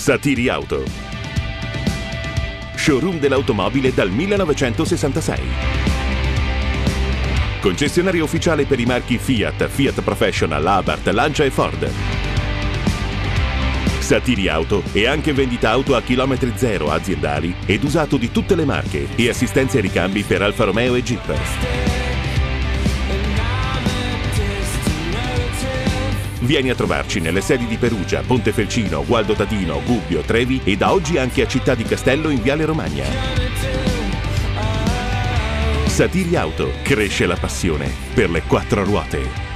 Satiri Auto. Showroom dell'automobile dal 1966. Concessionario ufficiale per i marchi Fiat, Fiat Professional, Abarth, Lancia e Ford. Satiri Auto è anche vendita auto a chilometri zero aziendali ed usato di tutte le marche e assistenza ai ricambi per Alfa Romeo e Jeep. Vieni a trovarci nelle sedi di Perugia, Pontefelcino, Gualdo Tadino, Gubbio, Trevi e da oggi anche a Città di Castello in Viale Romagna. Satiri Auto cresce la passione per le quattro ruote.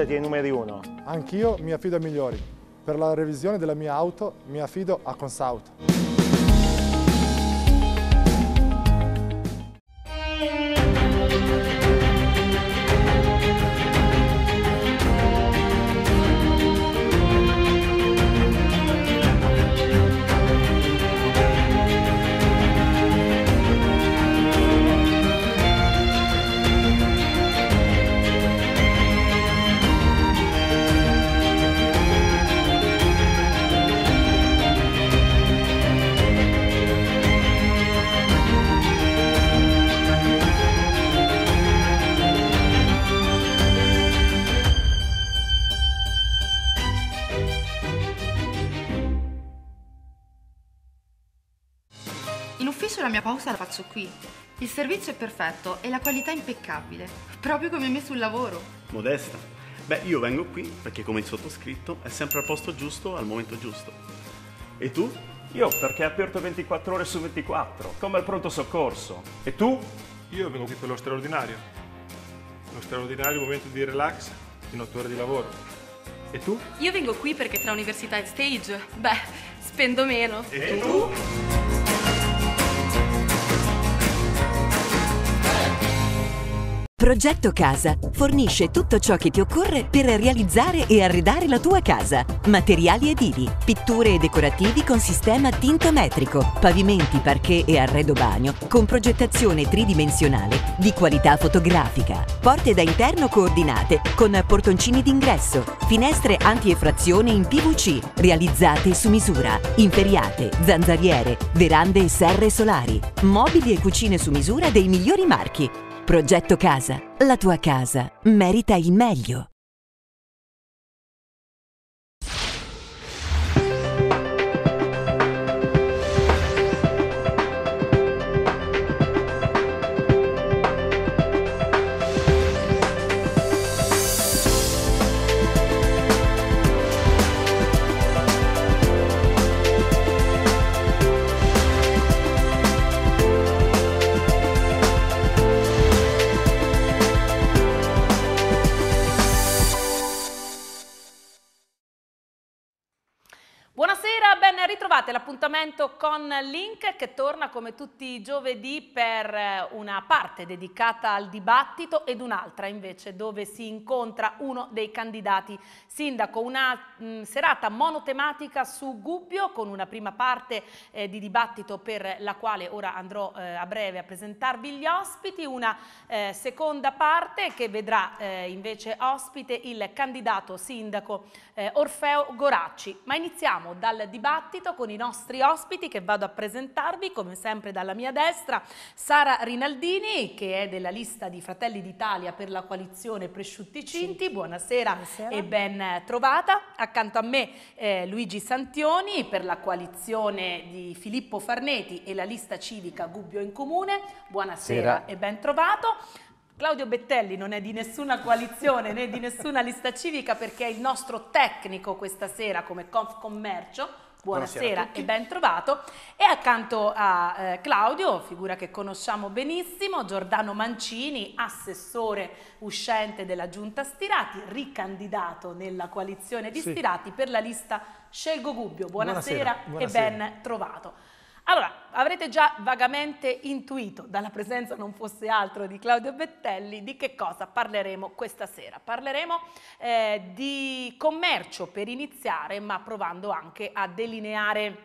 affidati ai numeri 1. Anch'io mi affido ai migliori. Per la revisione della mia auto mi affido a Consauto. servizio è perfetto e la qualità impeccabile, proprio come me sul lavoro. Modesta. Beh, io vengo qui perché come il sottoscritto è sempre al posto giusto al momento giusto. E tu? Io perché è aperto 24 ore su 24, come al pronto soccorso. E tu? Io vengo qui per lo straordinario. Lo straordinario momento di relax in 8 ore di lavoro. E tu? Io vengo qui perché tra università e stage, beh, spendo meno. E, e tu? tu? Progetto Casa fornisce tutto ciò che ti occorre per realizzare e arredare la tua casa. Materiali edili, pitture e decorativi con sistema tintometrico, pavimenti, parquet e arredo bagno con progettazione tridimensionale di qualità fotografica, porte da interno coordinate con portoncini d'ingresso, finestre anti-effrazione in PVC realizzate su misura, inferiate, zanzariere, verande e serre solari, mobili e cucine su misura dei migliori marchi Progetto Casa. La tua casa merita il meglio. Appuntamento con Link che torna come tutti i giovedì per eh, una parte dedicata al dibattito ed un'altra invece dove si incontra uno dei candidati Sindaco, una mh, mm, serata monotematica su Gubbio con una prima parte eh, di dibattito per la quale ora andrò eh, a breve a presentarvi gli ospiti, una eh, seconda parte che vedrà eh, invece ospite il candidato sindaco eh, Orfeo Goracci. Ma iniziamo dal dibattito con i nostri ospiti che vado a presentarvi come sempre dalla mia destra, Sara Rinaldini che è della lista di Fratelli d'Italia per la coalizione Presciutti Cinti, buonasera, buonasera. e ben trovata. Accanto a me eh, Luigi Santioni per la coalizione di Filippo Farneti e la lista civica Gubbio in Comune. Buonasera Sera. e ben trovato. Claudio Bettelli non è di nessuna coalizione né di nessuna lista civica perché è il nostro tecnico questa sera come Confcommercio buonasera, buonasera e ben trovato. E accanto a eh, Claudio, figura che conosciamo benissimo, Giordano Mancini, assessore uscente della giunta Stirati, ricandidato nella coalizione di sì. Stirati per la lista Scelgo Gubbio. Buonasera, buonasera, buonasera. e ben trovato. Allora, avrete già vagamente intuito, dalla presenza non fosse altro di Claudio Bettelli, di che cosa parleremo questa sera. Parleremo eh, di commercio per iniziare, ma provando anche a delineare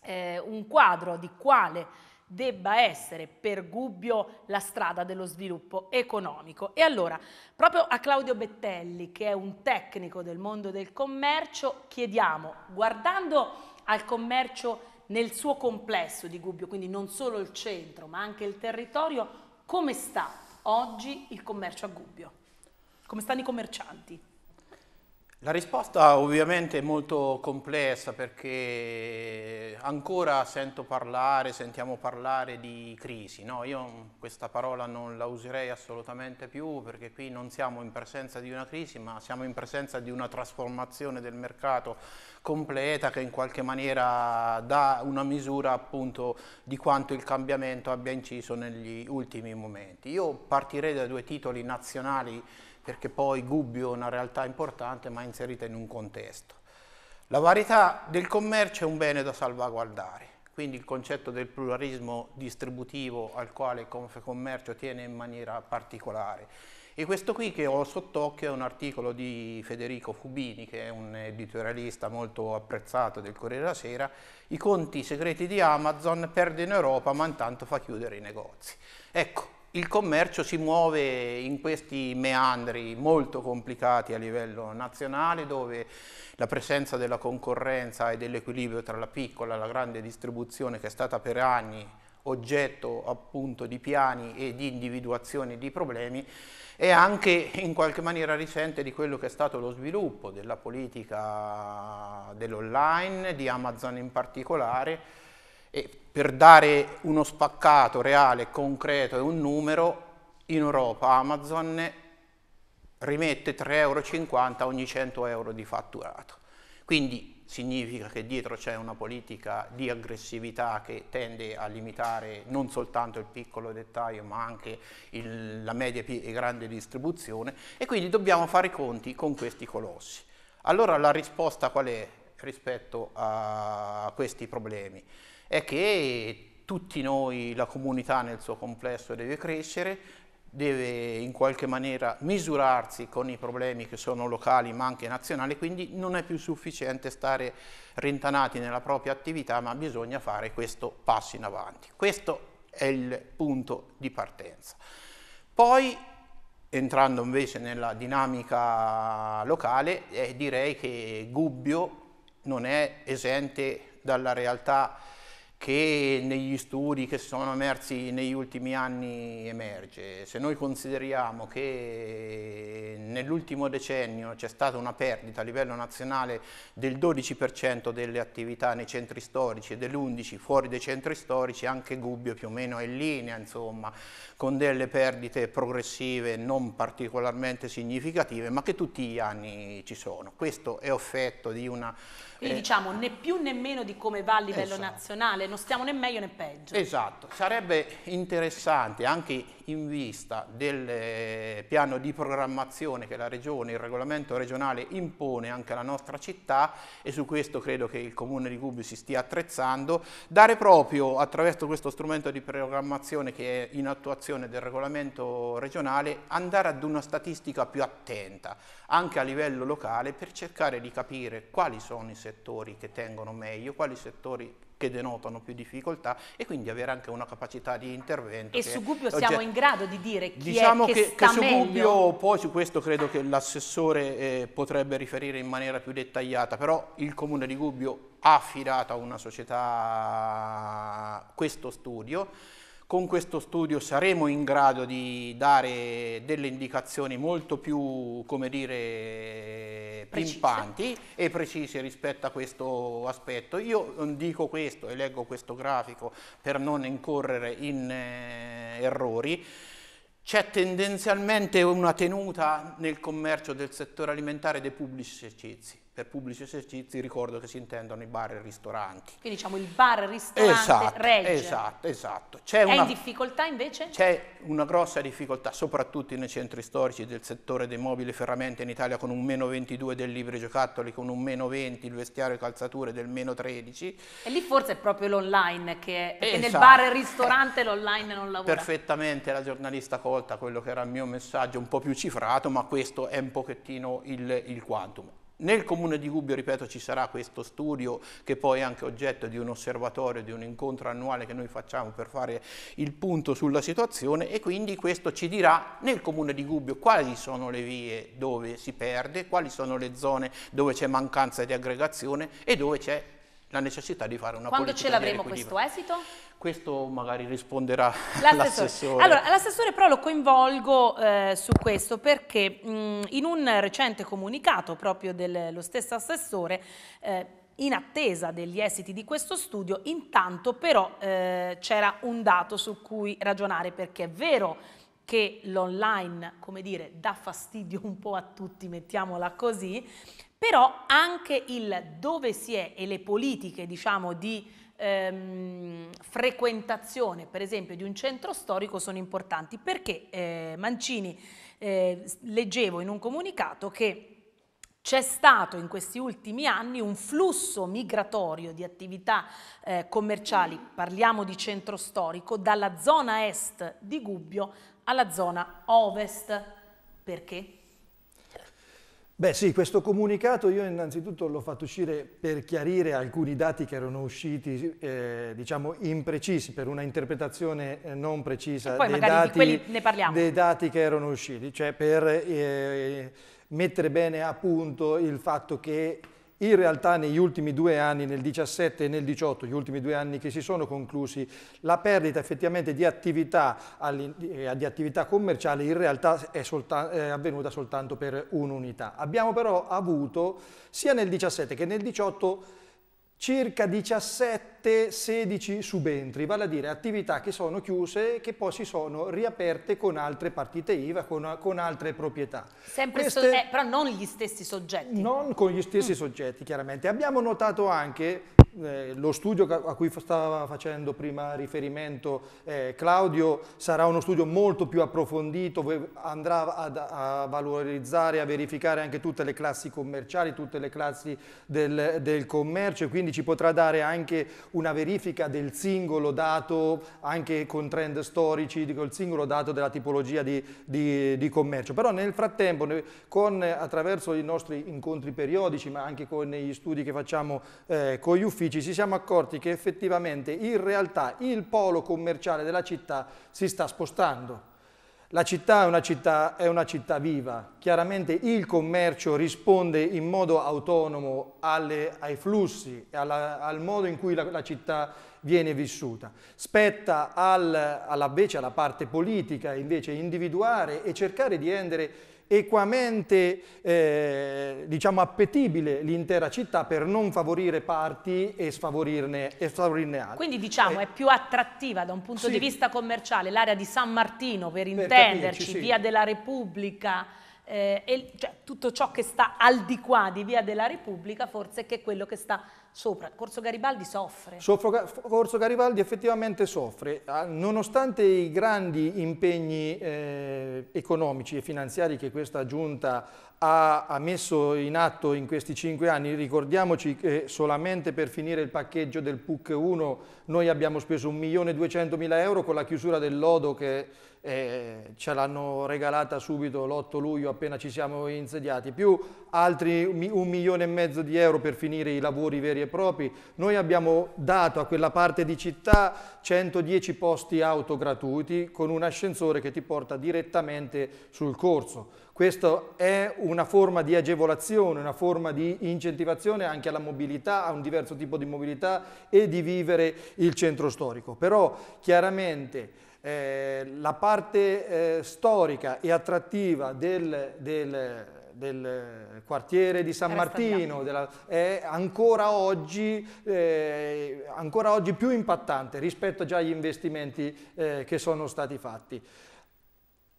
eh, un quadro di quale debba essere per Gubbio la strada dello sviluppo economico. E allora, proprio a Claudio Bettelli, che è un tecnico del mondo del commercio, chiediamo, guardando al commercio nel suo complesso di Gubbio, quindi non solo il centro ma anche il territorio, come sta oggi il commercio a Gubbio? Come stanno i commercianti? La risposta ovviamente è molto complessa perché ancora sento parlare, sentiamo parlare di crisi. No? Io questa parola non la userei assolutamente più perché qui non siamo in presenza di una crisi ma siamo in presenza di una trasformazione del mercato completa che in qualche maniera dà una misura appunto di quanto il cambiamento abbia inciso negli ultimi momenti. Io partirei da due titoli nazionali perché poi Gubbio è una realtà importante ma inserita in un contesto. La varietà del commercio è un bene da salvaguardare, quindi il concetto del pluralismo distributivo al quale Confcommercio tiene in maniera particolare. E questo qui che ho sott'occhio è un articolo di Federico Fubini, che è un editorialista molto apprezzato del Corriere della Sera, i conti segreti di Amazon perde in Europa ma intanto fa chiudere i negozi. Ecco, il commercio si muove in questi meandri molto complicati a livello nazionale dove la presenza della concorrenza e dell'equilibrio tra la piccola e la grande distribuzione che è stata per anni oggetto appunto di piani e di individuazione di problemi è anche in qualche maniera recente di quello che è stato lo sviluppo della politica dell'online, di Amazon in particolare, e per dare uno spaccato reale, concreto e un numero, in Europa Amazon rimette 3,50 euro ogni 100 euro di fatturato. Quindi significa che dietro c'è una politica di aggressività che tende a limitare non soltanto il piccolo dettaglio ma anche il, la media e grande distribuzione e quindi dobbiamo fare i conti con questi colossi. Allora la risposta qual è rispetto a questi problemi? è che tutti noi, la comunità nel suo complesso deve crescere, deve in qualche maniera misurarsi con i problemi che sono locali ma anche nazionali, quindi non è più sufficiente stare rintanati nella propria attività, ma bisogna fare questo passo in avanti. Questo è il punto di partenza. Poi, entrando invece nella dinamica locale, eh, direi che Gubbio non è esente dalla realtà che negli studi che sono emersi negli ultimi anni emerge. Se noi consideriamo che nell'ultimo decennio c'è stata una perdita a livello nazionale del 12% delle attività nei centri storici e dell'11% fuori dai centri storici, anche Gubbio più o meno è in linea, insomma con delle perdite progressive non particolarmente significative, ma che tutti gli anni ci sono. Questo è effetto di una... Quindi eh, diciamo né più né meno di come va a livello esatto. nazionale, non stiamo né meglio né peggio. Esatto, sarebbe interessante anche in vista del eh, piano di programmazione che la Regione, il regolamento regionale impone anche alla nostra città e su questo credo che il Comune di Gubbio si stia attrezzando, dare proprio attraverso questo strumento di programmazione che è in attuazione del regolamento regionale, andare ad una statistica più attenta, anche a livello locale, per cercare di capire quali sono i settori che tengono meglio, quali settori che denotano più difficoltà e quindi avere anche una capacità di intervento. E su Gubbio siamo oggi, in grado di dire chi diciamo che, che, che su meglio. Gubbio, poi su questo credo che l'assessore eh, potrebbe riferire in maniera più dettagliata, però il comune di Gubbio ha affidato a una società questo studio con questo studio saremo in grado di dare delle indicazioni molto più, come dire, pimpanti e precise rispetto a questo aspetto. Io mm, dico questo e leggo questo grafico per non incorrere in eh, errori. C'è tendenzialmente una tenuta nel commercio del settore alimentare dei pubblici esercizi per pubblici esercizi ricordo che si intendono i bar e i ristoranti. Quindi diciamo il bar ristorante esatto, regge. Esatto, esatto. C'è È una, in difficoltà invece? C'è una grossa difficoltà, soprattutto nei centri storici del settore dei mobili e ferramente in Italia con un meno 22 del libri giocattoli, con un meno 20 il vestiario e calzature del meno 13. E lì forse è proprio l'online che è, perché esatto. nel bar e ristorante l'online non lavora. Perfettamente, la giornalista colta quello che era il mio messaggio, un po' più cifrato, ma questo è un pochettino il, il quantum. Nel comune di Gubbio, ripeto, ci sarà questo studio che poi è anche oggetto di un osservatorio, di un incontro annuale che noi facciamo per fare il punto sulla situazione e quindi questo ci dirà nel comune di Gubbio quali sono le vie dove si perde, quali sono le zone dove c'è mancanza di aggregazione e dove c'è la necessità di fare una Quando politica Quando ce l'avremo questo esito? Questo magari risponderà l'assessore. Allora, l'assessore però lo coinvolgo eh, su questo perché mh, mm, in un recente comunicato proprio dello stesso assessore eh, in attesa degli esiti di questo studio, intanto però eh, c'era un dato su cui ragionare perché è vero che l'online, come dire, dà fastidio un po' a tutti, mettiamola così, però anche il dove si è e le politiche, diciamo, di ehm, frequentazione, per esempio, di un centro storico sono importanti perché eh, Mancini, eh, leggevo in un comunicato che c'è stato in questi ultimi anni un flusso migratorio di attività eh, commerciali, parliamo di centro storico, dalla zona est di Gubbio alla zona ovest. Perché? Beh sì, questo comunicato io innanzitutto l'ho fatto uscire per chiarire alcuni dati che erano usciti, eh, diciamo, imprecisi, per una interpretazione eh, non precisa dei dati, dei dati, che erano usciti, cioè per eh, mettere bene a punto il fatto che in realtà negli ultimi due anni, nel 17 e nel 18, gli ultimi due anni che si sono conclusi, la perdita effettivamente di attività, eh, di attività commerciale in realtà è, è avvenuta soltanto per un'unità. Abbiamo però avuto sia nel 17 che nel 18 circa 17-16 subentri, vale a dire attività che sono chiuse e che poi si sono riaperte con altre partite IVA, con, con altre proprietà. Queste, so eh, però non gli stessi soggetti. Non con gli stessi mm. soggetti, chiaramente. Abbiamo notato anche eh, lo studio a cui stava facendo prima riferimento eh, Claudio sarà uno studio molto più approfondito, andrà ad, a valorizzare, a verificare anche tutte le classi commerciali, tutte le classi del, del commercio e quindi ci potrà dare anche una verifica del singolo dato, anche con trend storici, del singolo dato della tipologia di, di, di commercio. Però nel frattempo, con, attraverso i nostri incontri periodici, ma anche con gli studi che facciamo eh, con gli uffici, uffici ci siamo accorti che effettivamente in realtà il polo commerciale della città si sta spostando. La città è una città, è una città viva, chiaramente il commercio risponde in modo autonomo alle, ai flussi, alla, al modo in cui la, la città viene vissuta. Spetta al, alla, invece alla parte politica invece individuare e cercare di rendere equamente eh, diciamo appetibile l'intera città per non favorire parti e sfavorirne, e sfavorirne altre. Quindi diciamo eh, è più attrattiva da un punto sì. di vista commerciale l'area di San Martino per, per intenderci, capirci, sì. via della Repubblica eh, e, cioè, tutto ciò che sta al di qua di Via della Repubblica forse che è quello che sta sopra. Corso Garibaldi soffre. Soffro, Corso Garibaldi effettivamente soffre, ah, nonostante i grandi impegni eh, economici e finanziari che questa giunta ha, ha, messo in atto in questi cinque anni, ricordiamoci che solamente per finire il paccheggio del PUC 1 noi abbiamo speso 1.200.000 euro con la chiusura del lodo che eh, ce l'hanno regalata subito l'8 luglio appena ci siamo insediati, più altri un milione e mezzo di euro per finire i lavori veri e propri. Noi abbiamo dato a quella parte di città 110 posti auto gratuiti con un ascensore che ti porta direttamente sul corso. Questa è una forma di agevolazione, una forma di incentivazione anche alla mobilità, a un diverso tipo di mobilità e di vivere il centro storico. Però chiaramente eh, la parte eh, storica e attrattiva del, del, del quartiere di San Martino della, è ancora oggi, eh, ancora oggi, più impattante rispetto già agli investimenti eh, che sono stati fatti.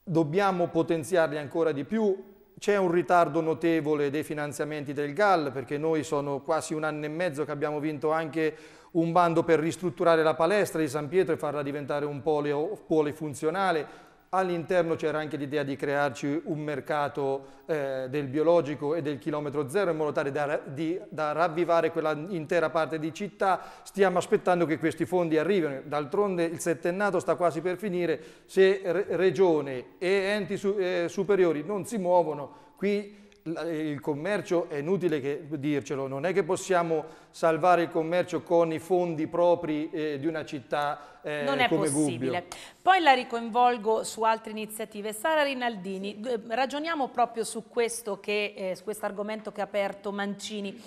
Dobbiamo potenziarli ancora di più, c'è un ritardo notevole dei finanziamenti del GAL perché noi sono quasi un anno e mezzo che abbiamo vinto anche un bando per ristrutturare la palestra di San Pietro e farla diventare un polo polifunzionale, All'interno c'era anche l'idea di crearci un mercato eh, del biologico e del chilometro zero in modo tale da, di, da ravvivare quella intera parte di città. Stiamo aspettando che questi fondi arrivino. D'altronde il settennato sta quasi per finire. Se re regione e enti su eh, superiori non si muovono, qui il commercio, è inutile che dircelo, non è che possiamo salvare il commercio con i fondi propri eh, di una città eh, non è come possibile. Gubbio. Poi la ricoinvolgo su altre iniziative. Sara Rinaldini, eh, ragioniamo proprio su questo, che, eh, su questo argomento che ha aperto Mancini.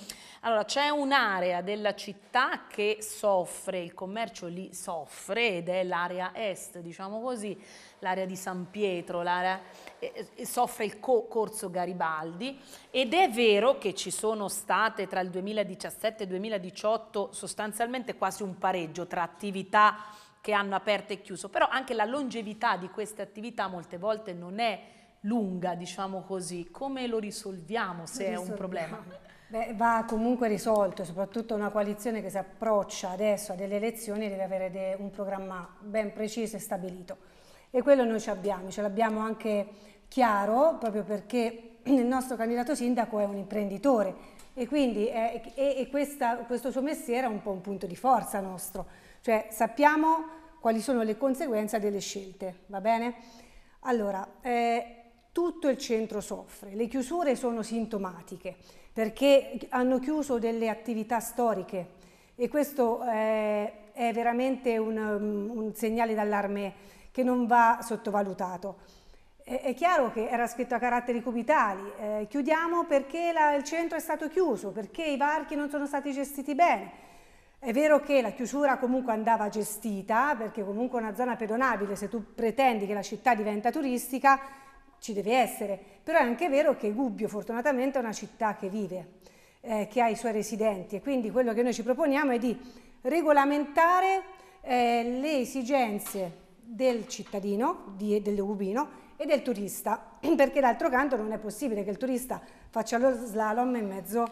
Allora, c'è un'area della città che soffre, il commercio lì soffre ed è l'area est, diciamo così, l'area di San Pietro, l'area, eh, eh soffre il co Corso Garibaldi ed è vero che ci sono state tra il 2017 e il 2018 sostanzialmente quasi un pareggio tra attività che hanno aperto e chiuso, però anche la longevità di queste attività molte volte non è lunga, diciamo così, come lo risolviamo se risolviamo. è un problema? Beh, va comunque risolto, soprattutto una coalizione che si approccia adesso a delle elezioni deve avere de un programma ben preciso e stabilito. E quello noi ce l'abbiamo, ce l'abbiamo anche chiaro proprio perché il nostro candidato sindaco è un imprenditore e quindi è, e, e questa, questo suo mestiere è un po' un punto di forza nostro, cioè sappiamo quali sono le conseguenze delle scelte, va bene? Allora, eh, tutto il centro soffre, le chiusure sono sintomatiche, perché hanno chiuso delle attività storiche e questo eh, è veramente un, mm, un segnale d'allarme che non va sottovalutato. È chiaro che era scritto a caratteri cubitali, eh, chiudiamo perché la, il centro è stato chiuso, perché i varchi non sono stati gestiti bene. È vero che la chiusura comunque andava gestita, perché comunque è una zona pedonabile, se tu pretendi che la città diventa turistica, ci deve essere, però è anche vero che Gubbio fortunatamente è una città che vive, eh, che ha i suoi residenti e quindi quello che noi ci proponiamo è di regolamentare eh, le esigenze del cittadino, di, del Gubino e del turista, perché d'altro canto non è possibile che il turista faccia lo slalom in mezzo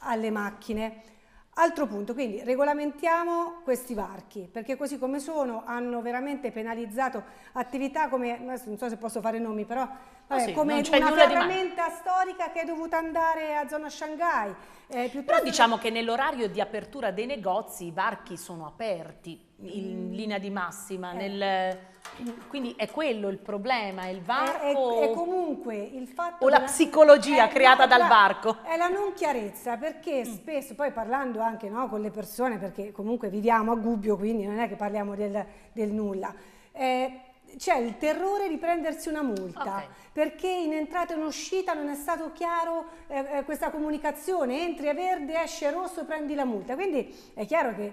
alle macchine. Altro punto, quindi regolamentiamo questi varchi, perché così come sono hanno veramente penalizzato attività come, non so se posso fare nomi, però ah, vabbè, oh sì, come una ferramenta storica che è dovuta andare a zona Shanghai. Eh, però diciamo che nell'orario di apertura dei negozi i varchi sono aperti, in mm. linea di massima. Eh. Nel, quindi è quello il problema, il varco. È, è, è comunque il fatto. O la psicologia creata la, dal varco. È la non chiarezza, perché mm. spesso, poi parlando anche no, con le persone, perché comunque viviamo a Gubbio, quindi non è che parliamo del, del nulla. Eh, c'è il terrore di prendersi una multa okay. perché in entrata e in uscita non è stato chiaro eh, eh questa comunicazione entri a verde, esce rosso, prendi la multa quindi è chiaro che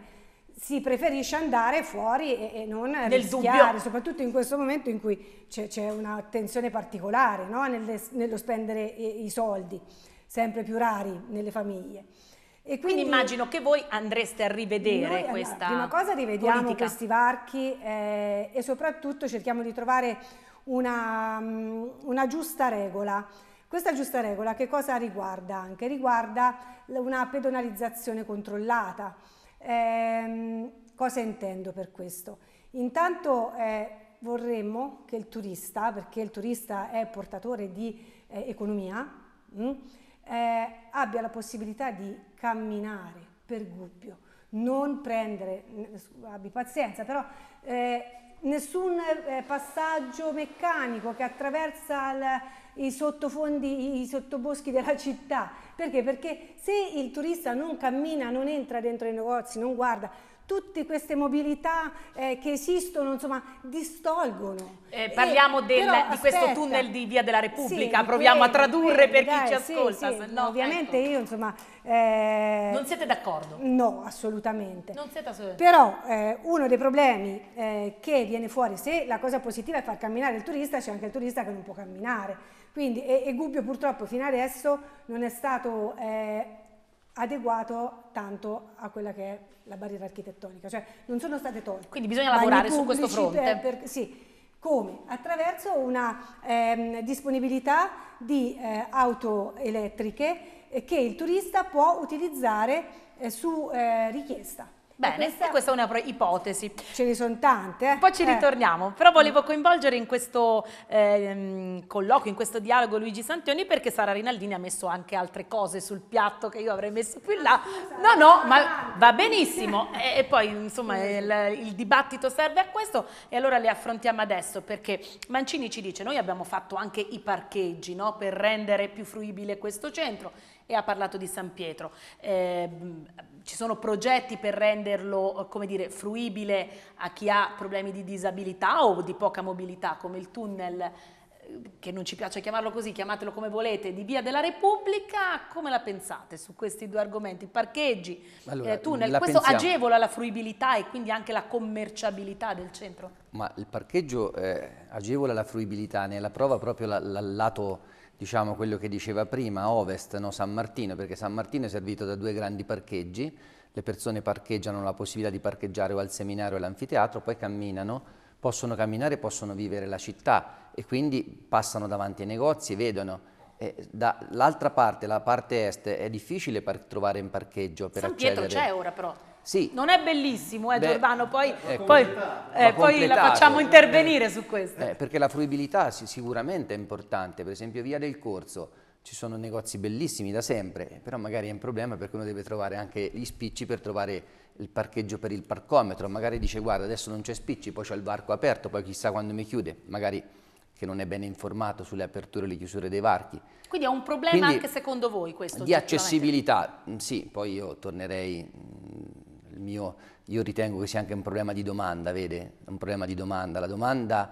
si preferisce andare fuori e, e non Nel rischiare, dubbio. soprattutto in questo momento in cui c'è, un'attenzione particolare no? Nelle, nello spendere i, i soldi, sempre più rari nelle famiglie. E quindi, quindi, immagino che voi andreste a rivedere noi, questa allora, Prima cosa rivediamo politica. questi varchi eh, e soprattutto cerchiamo di trovare una, mm, una, giusta regola. Questa giusta regola che cosa riguarda anche? Riguarda una pedonalizzazione controllata eh, cosa intendo per questo? Intanto eh, vorremmo che il turista, perché il turista è portatore di eh, economia, mh, mm, eh, abbia la possibilità di camminare per Gubbio, non prendere, abbi pazienza, però eh, nessun eh, passaggio meccanico che attraversa il i sottofondi, i sottoboschi della città. Perché? Perché se il turista non cammina, non entra dentro i negozi, non guarda, tutte queste mobilità eh, che esistono, insomma, distolgono. Eh, parliamo e, eh, del, però, di aspetta, questo tunnel di Via della Repubblica, sì, proviamo quelli, a tradurre quelli, per dai, chi ci ascolta. Sì, no, ovviamente ecco. io, insomma... Eh, non siete d'accordo? No, assolutamente. Non siete assolutamente. Però eh, uno dei problemi eh, che viene fuori, se la cosa positiva è far camminare il turista, c'è anche il turista che non può camminare quindi, e, e Gubbio purtroppo fino adesso non è stato eh, adeguato tanto a quella che è la barriera architettonica, cioè non sono state tolte. Quindi bisogna lavorare su questo fronte. Per, per, sì. Come? Attraverso una ehm, disponibilità di eh, auto elettriche eh, che il turista può utilizzare eh, su eh, richiesta. Bene, questa... questa... è una ipotesi. Ce ne sono tante. Eh. Poi ci eh. ritorniamo, però volevo coinvolgere in questo eh, colloquio, in questo dialogo Luigi Santioni perché Sara Rinaldini ha messo anche altre cose sul piatto che io avrei messo più in là. Ah, no, no, ma va benissimo. E, e poi insomma il, il dibattito serve a questo e allora le affrontiamo adesso perché Mancini ci dice noi abbiamo fatto anche i parcheggi no, per rendere più fruibile questo centro e ha parlato di San Pietro. Eh, ci sono progetti per renderlo come dire, fruibile a chi ha problemi di disabilità o di poca mobilità, come il tunnel eh, che non ci piace chiamarlo così, chiamatelo come volete, di Via della Repubblica, come la pensate su questi due argomenti? Parcheggi, eh, allora, eh, tunnel, questo pensiamo. agevola la fruibilità e quindi anche la commerciabilità del centro? Ma il parcheggio eh, agevola la fruibilità, ne è la prova proprio la, la, lato diciamo quello che diceva prima, Ovest, no, San Martino, perché San Martino è servito da due grandi parcheggi, le persone parcheggiano la possibilità di parcheggiare o al seminario o all'anfiteatro, poi camminano, possono camminare, possono vivere la città e quindi passano davanti ai negozi, e vedono. Dall'altra parte, la parte est, è difficile trovare un parcheggio per San accedere. San Pietro c'è ora però. Sì. Non è bellissimo, eh, Beh, Giordano, poi, eh, ecco, poi, eh, poi, la facciamo intervenire su questo. Eh, perché la fruibilità sì, sicuramente è importante, per esempio via del corso, ci sono negozi bellissimi da sempre, però magari è un problema perché uno deve trovare anche gli spicci per trovare il parcheggio per il parcometro, magari dice guarda adesso non c'è spicci, poi c'è il varco aperto, poi chissà quando mi chiude, magari che non è ben informato sulle aperture e le chiusure dei varchi. Quindi è un problema Quindi, anche secondo voi questo? Di accessibilità, mm, sì, poi io tornerei mm, mio, io ritengo che sia anche un problema di domanda, vede? Un problema di domanda. La domanda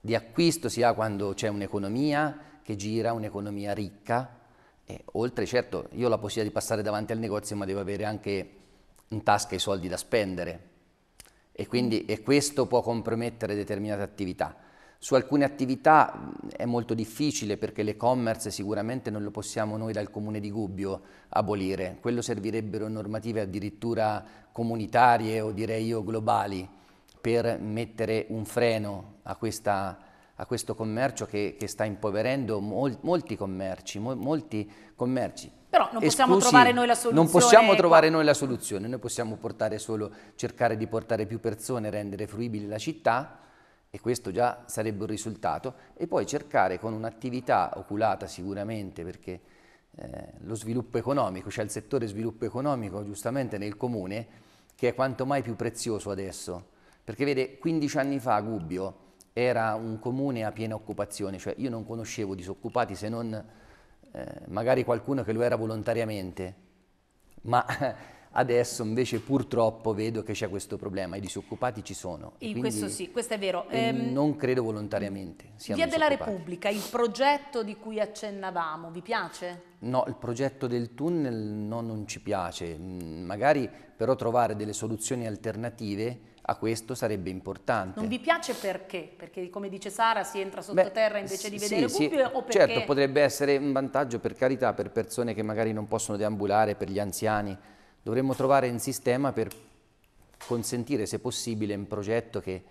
di acquisto si ha quando c'è un'economia che gira, un'economia ricca. E oltre, certo, io ho la possibilità di passare davanti al negozio, ma devo avere anche in tasca i soldi da spendere. E quindi e questo può compromettere determinate attività. Su alcune attività è molto difficile perché l'e-commerce sicuramente non lo possiamo noi dal comune di Gubbio abolire, quello servirebbero normative addirittura comunitarie o direi io globali per mettere un freno a, questa, a questo commercio che, che sta impoverendo mol, molti commerci, mol, molti commerci. Però non possiamo Esclusi, trovare noi la soluzione. Non possiamo trovare noi la soluzione, noi possiamo solo, cercare di portare più persone, rendere fruibile la città e questo già sarebbe un risultato e poi cercare con un'attività oculata sicuramente perché eh, lo sviluppo economico, cioè il settore sviluppo economico giustamente nel comune che è quanto mai più prezioso adesso. Perché vede, 15 anni fa Gubbio era un comune a piena occupazione, cioè io non conoscevo disoccupati se non eh, magari qualcuno che lo era volontariamente, ma Adesso invece purtroppo vedo che c'è questo problema, i disoccupati ci sono. In questo sì, questo è vero. Ehm, non credo volontariamente. Via della Repubblica, il progetto di cui accennavamo, vi piace? No, il progetto del tunnel no, non ci piace, mm, magari però trovare delle soluzioni alternative a questo sarebbe importante. Non vi piace perché? Perché come dice Sara si entra sottoterra invece di sì, vedere sì, cubbio o certo, perché? Certo, potrebbe essere un vantaggio per carità per persone che magari non possono deambulare, per gli anziani, Dovremmo trovare un sistema per consentire, se possibile, un progetto che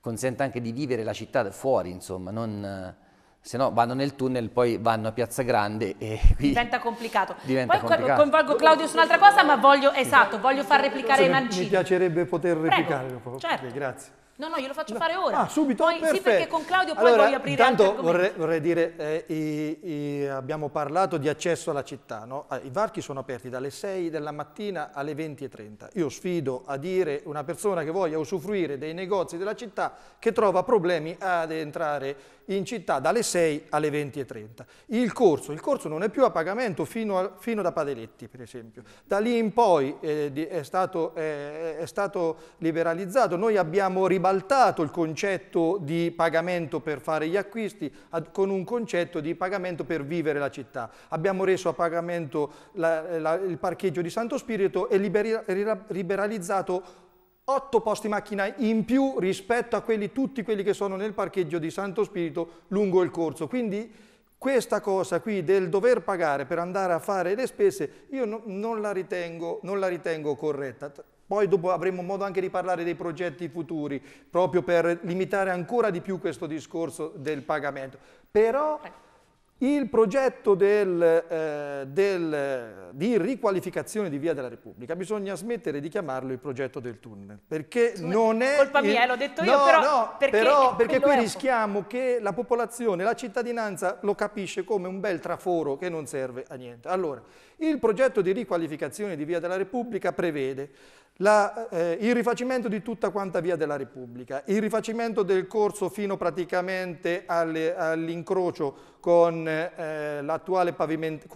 consenta anche di vivere la città fuori, insomma, non, eh, se no vanno nel tunnel, poi vanno a Piazza Grande e qui diventa complicato. Diventa poi complicato. coinvolgo Claudio su un'altra cosa, ma voglio, esatto, voglio far replicare Mancini. Mi piacerebbe poter replicare. Prego, certo. Grazie. No, no, glielo faccio no. fare ora. Ah, subito? Poi, Sì, perché con Claudio poi allora, voglio aprire intanto vorrei, vorrei, dire, eh, i, i, abbiamo parlato di accesso alla città, no? Ah, I varchi sono aperti dalle 6 della mattina alle 20.30. Io sfido a dire una persona che voglia usufruire dei negozi della città che trova problemi ad entrare in città dalle 6 alle 20.30. Il corso, il corso non è più a pagamento fino, a, fino da Padeletti, per esempio. Da lì in poi eh, è, stato, eh, è stato liberalizzato. Noi abbiamo ribaltato ribaltato il concetto di pagamento per fare gli acquisti ad, con un concetto di pagamento per vivere la città. Abbiamo reso a pagamento la, la, il parcheggio di Santo Spirito e liberi, liberalizzato otto posti macchina in più rispetto a quelli, tutti quelli che sono nel parcheggio di Santo Spirito lungo il corso. Quindi questa cosa qui del dover pagare per andare a fare le spese io no, non, la ritengo, non la ritengo corretta. Poi dopo avremo modo anche di parlare dei progetti futuri, proprio per limitare ancora di più questo discorso del pagamento. Però il progetto del, eh, del, di riqualificazione di Via della Repubblica bisogna smettere di chiamarlo il progetto del tunnel perché Scusa, non è colpa il... mia l'ho detto no, io però no, perché, però, perché qui rischiamo che la popolazione la cittadinanza lo capisce come un bel traforo che non serve a niente allora il progetto di riqualificazione di Via della Repubblica prevede la, eh, il rifacimento di tutta quanta via della Repubblica, il rifacimento del corso fino praticamente all'incrocio con eh, l'attuale paviment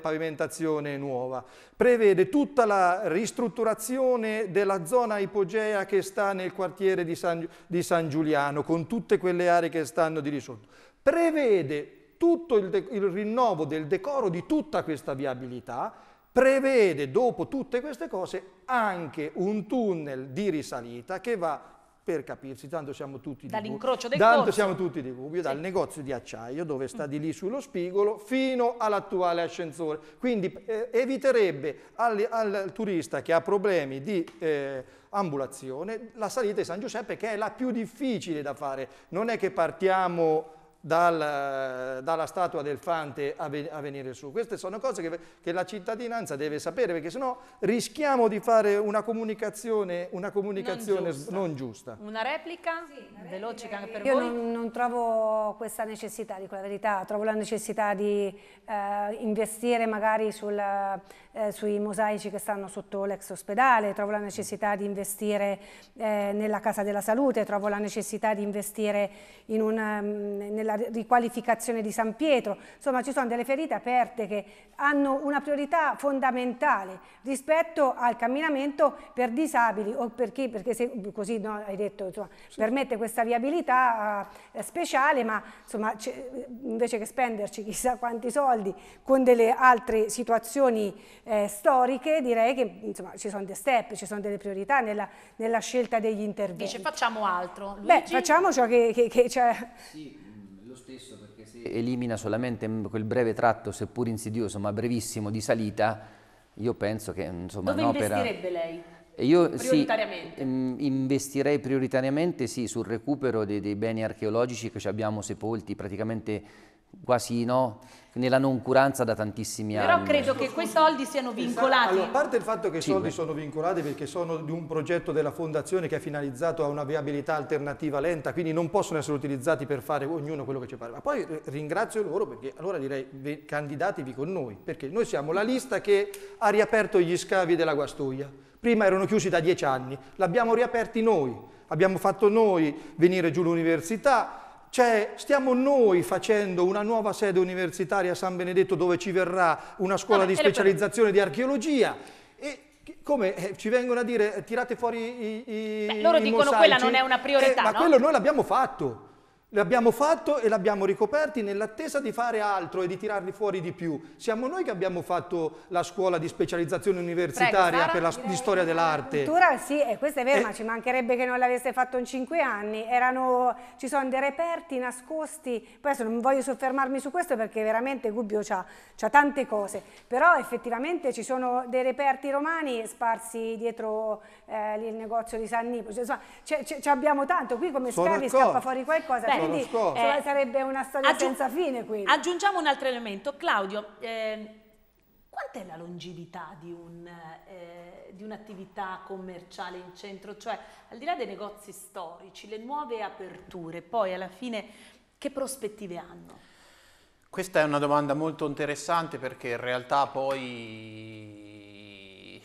pavimentazione nuova, prevede tutta la ristrutturazione della zona ipogea che sta nel quartiere di San, di San Giuliano, con tutte quelle aree che stanno di risotto, prevede tutto il, il rinnovo del decoro di tutta questa viabilità, prevede dopo tutte queste cose anche un tunnel di risalita che va per capirsi, tanto siamo tutti di Dall'incrocio del tanto corso. siamo tutti di Gubbio, sì. dal negozio di acciaio dove sta di lì sullo spigolo fino all'attuale ascensore. Quindi eh, eviterebbe al, al, turista che ha problemi di eh, ambulazione la salita di San Giuseppe che è la più difficile da fare. Non è che partiamo dal, dalla statua del Fante a, ven a, venire su. Queste sono cose che, che, la cittadinanza deve sapere, perché sennò rischiamo di fare una comunicazione, una comunicazione non, giusta. non, giusta. Una replica? Sì, veloce anche per Io voi. Io non, non, trovo questa necessità, dico la verità, trovo la necessità di eh, investire magari sul, eh, sui mosaici che stanno sotto l'ex ospedale, trovo la necessità di investire eh, nella casa della salute, trovo la necessità di investire in una, mm, nella riqualificazione di San Pietro, insomma ci sono delle ferite aperte che hanno una priorità fondamentale rispetto al camminamento per disabili o per chi, perché se, così no, hai detto, insomma, sì. permette questa viabilità eh, speciale, ma insomma, invece che spenderci chissà quanti soldi, soldi con delle altre situazioni eh, storiche, direi che insomma, ci sono dei step, ci sono delle priorità nella, nella scelta degli interventi. Dice facciamo altro. Luigi? Beh, facciamo ciò che, che, che c'è. Sì, mm, lo stesso perché se elimina solamente mm, quel breve tratto, seppur insidioso, ma brevissimo, di salita, io penso che mm, insomma... Dove investirebbe lei? Io sì, investirei prioritariamente sì, sul recupero dei, dei, beni archeologici che abbiamo sepolti praticamente quasi no? nella noncuranza da tantissimi Però anni. Però credo che quei soldi siano esatto. vincolati. Allora, a parte il fatto che i soldi sono vincolati perché sono di un progetto della fondazione che è finalizzato a una viabilità alternativa lenta, quindi non possono essere utilizzati per fare ognuno quello che ci pare. Ma poi eh, ringrazio loro perché allora direi candidatevi con noi, perché noi siamo la lista che ha riaperto gli scavi della guastuia. Prima erano chiusi da dieci anni, l'abbiamo riaperti noi, abbiamo fatto noi venire giù l'università, cioè, stiamo noi facendo una nuova sede universitaria a San Benedetto dove ci verrà una scuola no, di specializzazione di archeologia e come eh, ci vengono a dire eh, tirate fuori i, i Beh, loro i dicono mosaici. quella non è una eh, priorità, eh, no? Ma quello noi l'abbiamo fatto. L'abbiamo fatto e l'abbiamo ricoperti nell'attesa di fare altro e di tirarli fuori di più. Siamo noi che abbiamo fatto la scuola di specializzazione universitaria Prego, Sara, la, di storia dell'arte. Cultura sì, e questo è vero, eh, ma ci mancherebbe che non l'aveste fatto in cinque anni. Erano, ci sono dei reperti nascosti, poi adesso non voglio soffermarmi su questo perché veramente Gubbio ha tante cose, però effettivamente ci sono dei reperti romani sparsi dietro eh, il negozio di San Nipo. Insomma, ci abbiamo tanto, qui come sono scavi scappa fuori qualcosa. Beh, quindi eh, sarebbe una storia aggiung- senza fine quindi. Aggiungiamo un altro elemento, Claudio, eh, quant'è la longevità di, un, eh, di un'attività commerciale in centro? Cioè al di là dei negozi storici, le nuove aperture, poi alla fine che prospettive hanno? Questa è una domanda molto interessante perché in realtà poi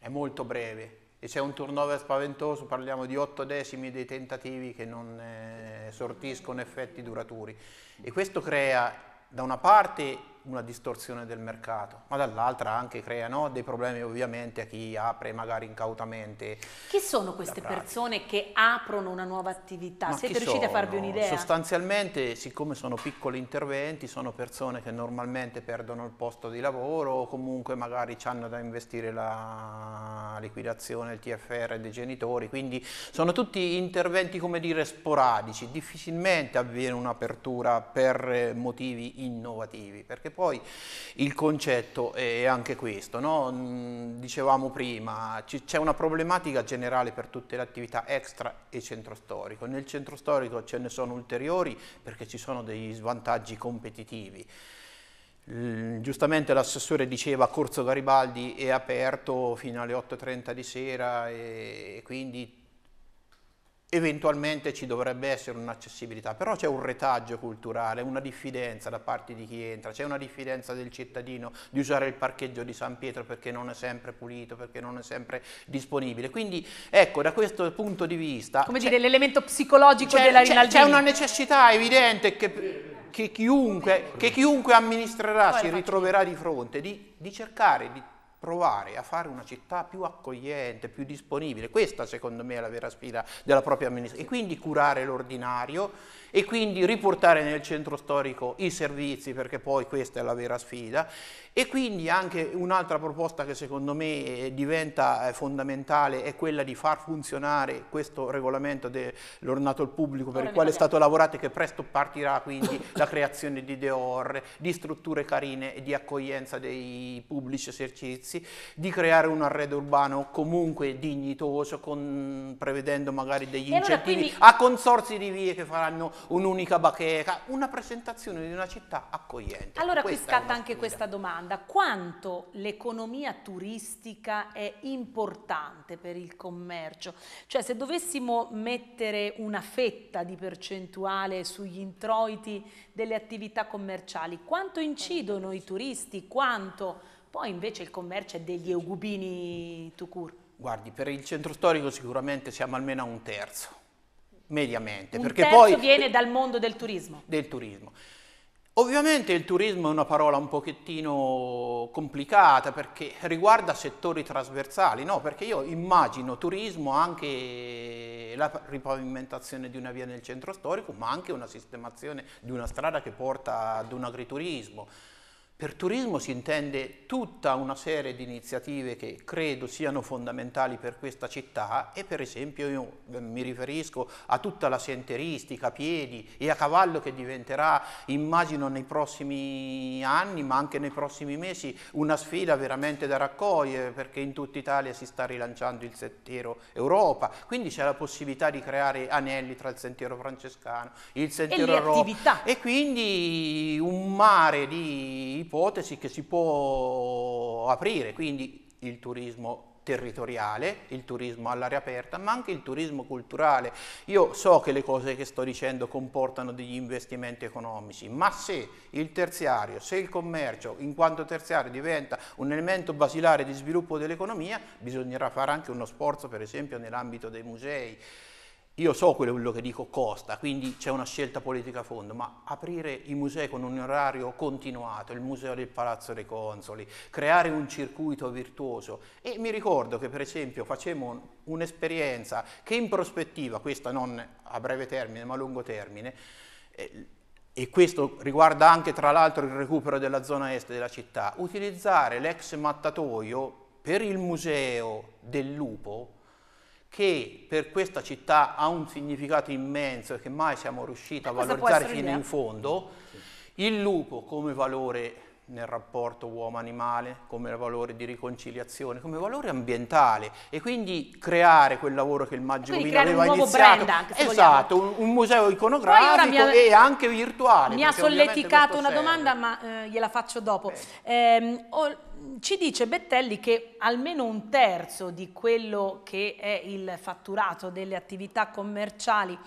è molto breve e c'è un turnover spaventoso, parliamo di otto decimi dei tentativi che non eh, sortiscono effetti duraturi e questo crea da una parte una distorsione del mercato, ma dall'altra anche creano dei problemi ovviamente a chi apre magari incautamente. Chi sono queste persone che aprono una nuova attività? Ma Siete riusciti sono? a farvi un'idea? Sostanzialmente, siccome sono piccoli interventi, sono persone che normalmente perdono il posto di lavoro o comunque magari hanno da investire la liquidazione, il TFR dei genitori, quindi sono tutti interventi come dire sporadici, difficilmente avviene un'apertura per eh, motivi innovativi, perché poi il concetto è anche questo, no? Mm, dicevamo prima, c'è una problematica generale per tutte le attività extra e centro storico. Nel centro storico ce ne sono ulteriori perché ci sono degli svantaggi competitivi giustamente l'assessore diceva Corso Garibaldi è aperto fino alle 8.30 di sera e quindi Eventualmente ci dovrebbe essere un'accessibilità, però c'è un retaggio culturale, una diffidenza da parte di chi entra, c'è una diffidenza del cittadino di usare il parcheggio di San Pietro perché non è sempre pulito, perché non è sempre disponibile. Quindi ecco, da questo punto di vista... Come dire, l'elemento psicologico della Rinaldini. C'è una necessità evidente che... Che chiunque, che chiunque amministrerà si ritroverà di fronte di, di cercare di provare a fare una città più accogliente, più disponibile. Questa secondo me è la vera sfida della propria amministrazione. E quindi curare l'ordinario e quindi riportare nel centro storico i servizi perché poi questa è la vera sfida e quindi anche un'altra proposta che secondo me eh, diventa eh, fondamentale è quella di far funzionare questo regolamento dell'ornato al pubblico per il quale è stato lavorato e che presto partirà quindi la creazione di DEOR, di strutture carine e di accoglienza dei pubblici esercizi, di creare un arredo urbano comunque dignitoso con, prevedendo magari degli e incentivi allora quindi... a consorsi di vie che faranno un'unica bacheca, una presentazione di una città accogliente. Allora questa qui scatta anche questa domanda, quanto l'economia turistica è importante per il commercio? Cioè se dovessimo mettere una fetta di percentuale sugli introiti delle attività commerciali, quanto incidono i turisti, quanto poi invece il commercio è degli eugubini to court? Guardi, per il centro storico sicuramente siamo almeno a un terzo mediamente. Un perché poi viene dal mondo del turismo. Del turismo. Ovviamente il turismo è una parola un pochettino complicata perché riguarda settori trasversali, no? Perché io immagino turismo anche la ripavimentazione di una via nel centro storico, ma anche una sistemazione di una strada che porta ad un agriturismo. Per turismo si intende tutta una serie di iniziative che credo siano fondamentali per questa città e per esempio io mi riferisco a tutta la a piedi e a cavallo che diventerà immagino nei prossimi anni ma anche nei prossimi mesi una sfida veramente da raccogliere perché in tutta Italia si sta rilanciando il sentiero Europa, quindi c'è la possibilità di creare anelli tra il sentiero francescano, il sentiero e Europa e quindi un mare di ipotesi che si può aprire, quindi il turismo territoriale, il turismo all'aria aperta, ma anche il turismo culturale. Io so che le cose che sto dicendo comportano degli investimenti economici, ma se il terziario, se il commercio in quanto terziario diventa un elemento basilare di sviluppo dell'economia, bisognerà fare anche uno sforzo per esempio nell'ambito dei musei io so quello che dico costa, quindi c'è una scelta politica a fondo, ma aprire i musei con un orario continuato, il museo del Palazzo dei Consoli, creare un circuito virtuoso. E mi ricordo che per esempio facemmo un'esperienza che in prospettiva, questa non a breve termine ma a lungo termine, eh, e questo riguarda anche tra l'altro il recupero della zona est della città, utilizzare l'ex mattatoio per il museo del lupo che per questa città ha un significato immenso e che mai siamo riusciti a valorizzare fino in fondo, il lupo come valore nel rapporto uomo-animale, come valore di riconciliazione, come valore ambientale e quindi creare quel lavoro che il Maggio Rovina aveva un iniziato. Brand, esatto, un, un, museo iconografico ha, e anche virtuale. Mi ha solleticato una serve. domanda ma eh, gliela faccio dopo. Eh, oh, ci dice Bettelli che almeno un terzo di quello che è il fatturato delle attività commerciali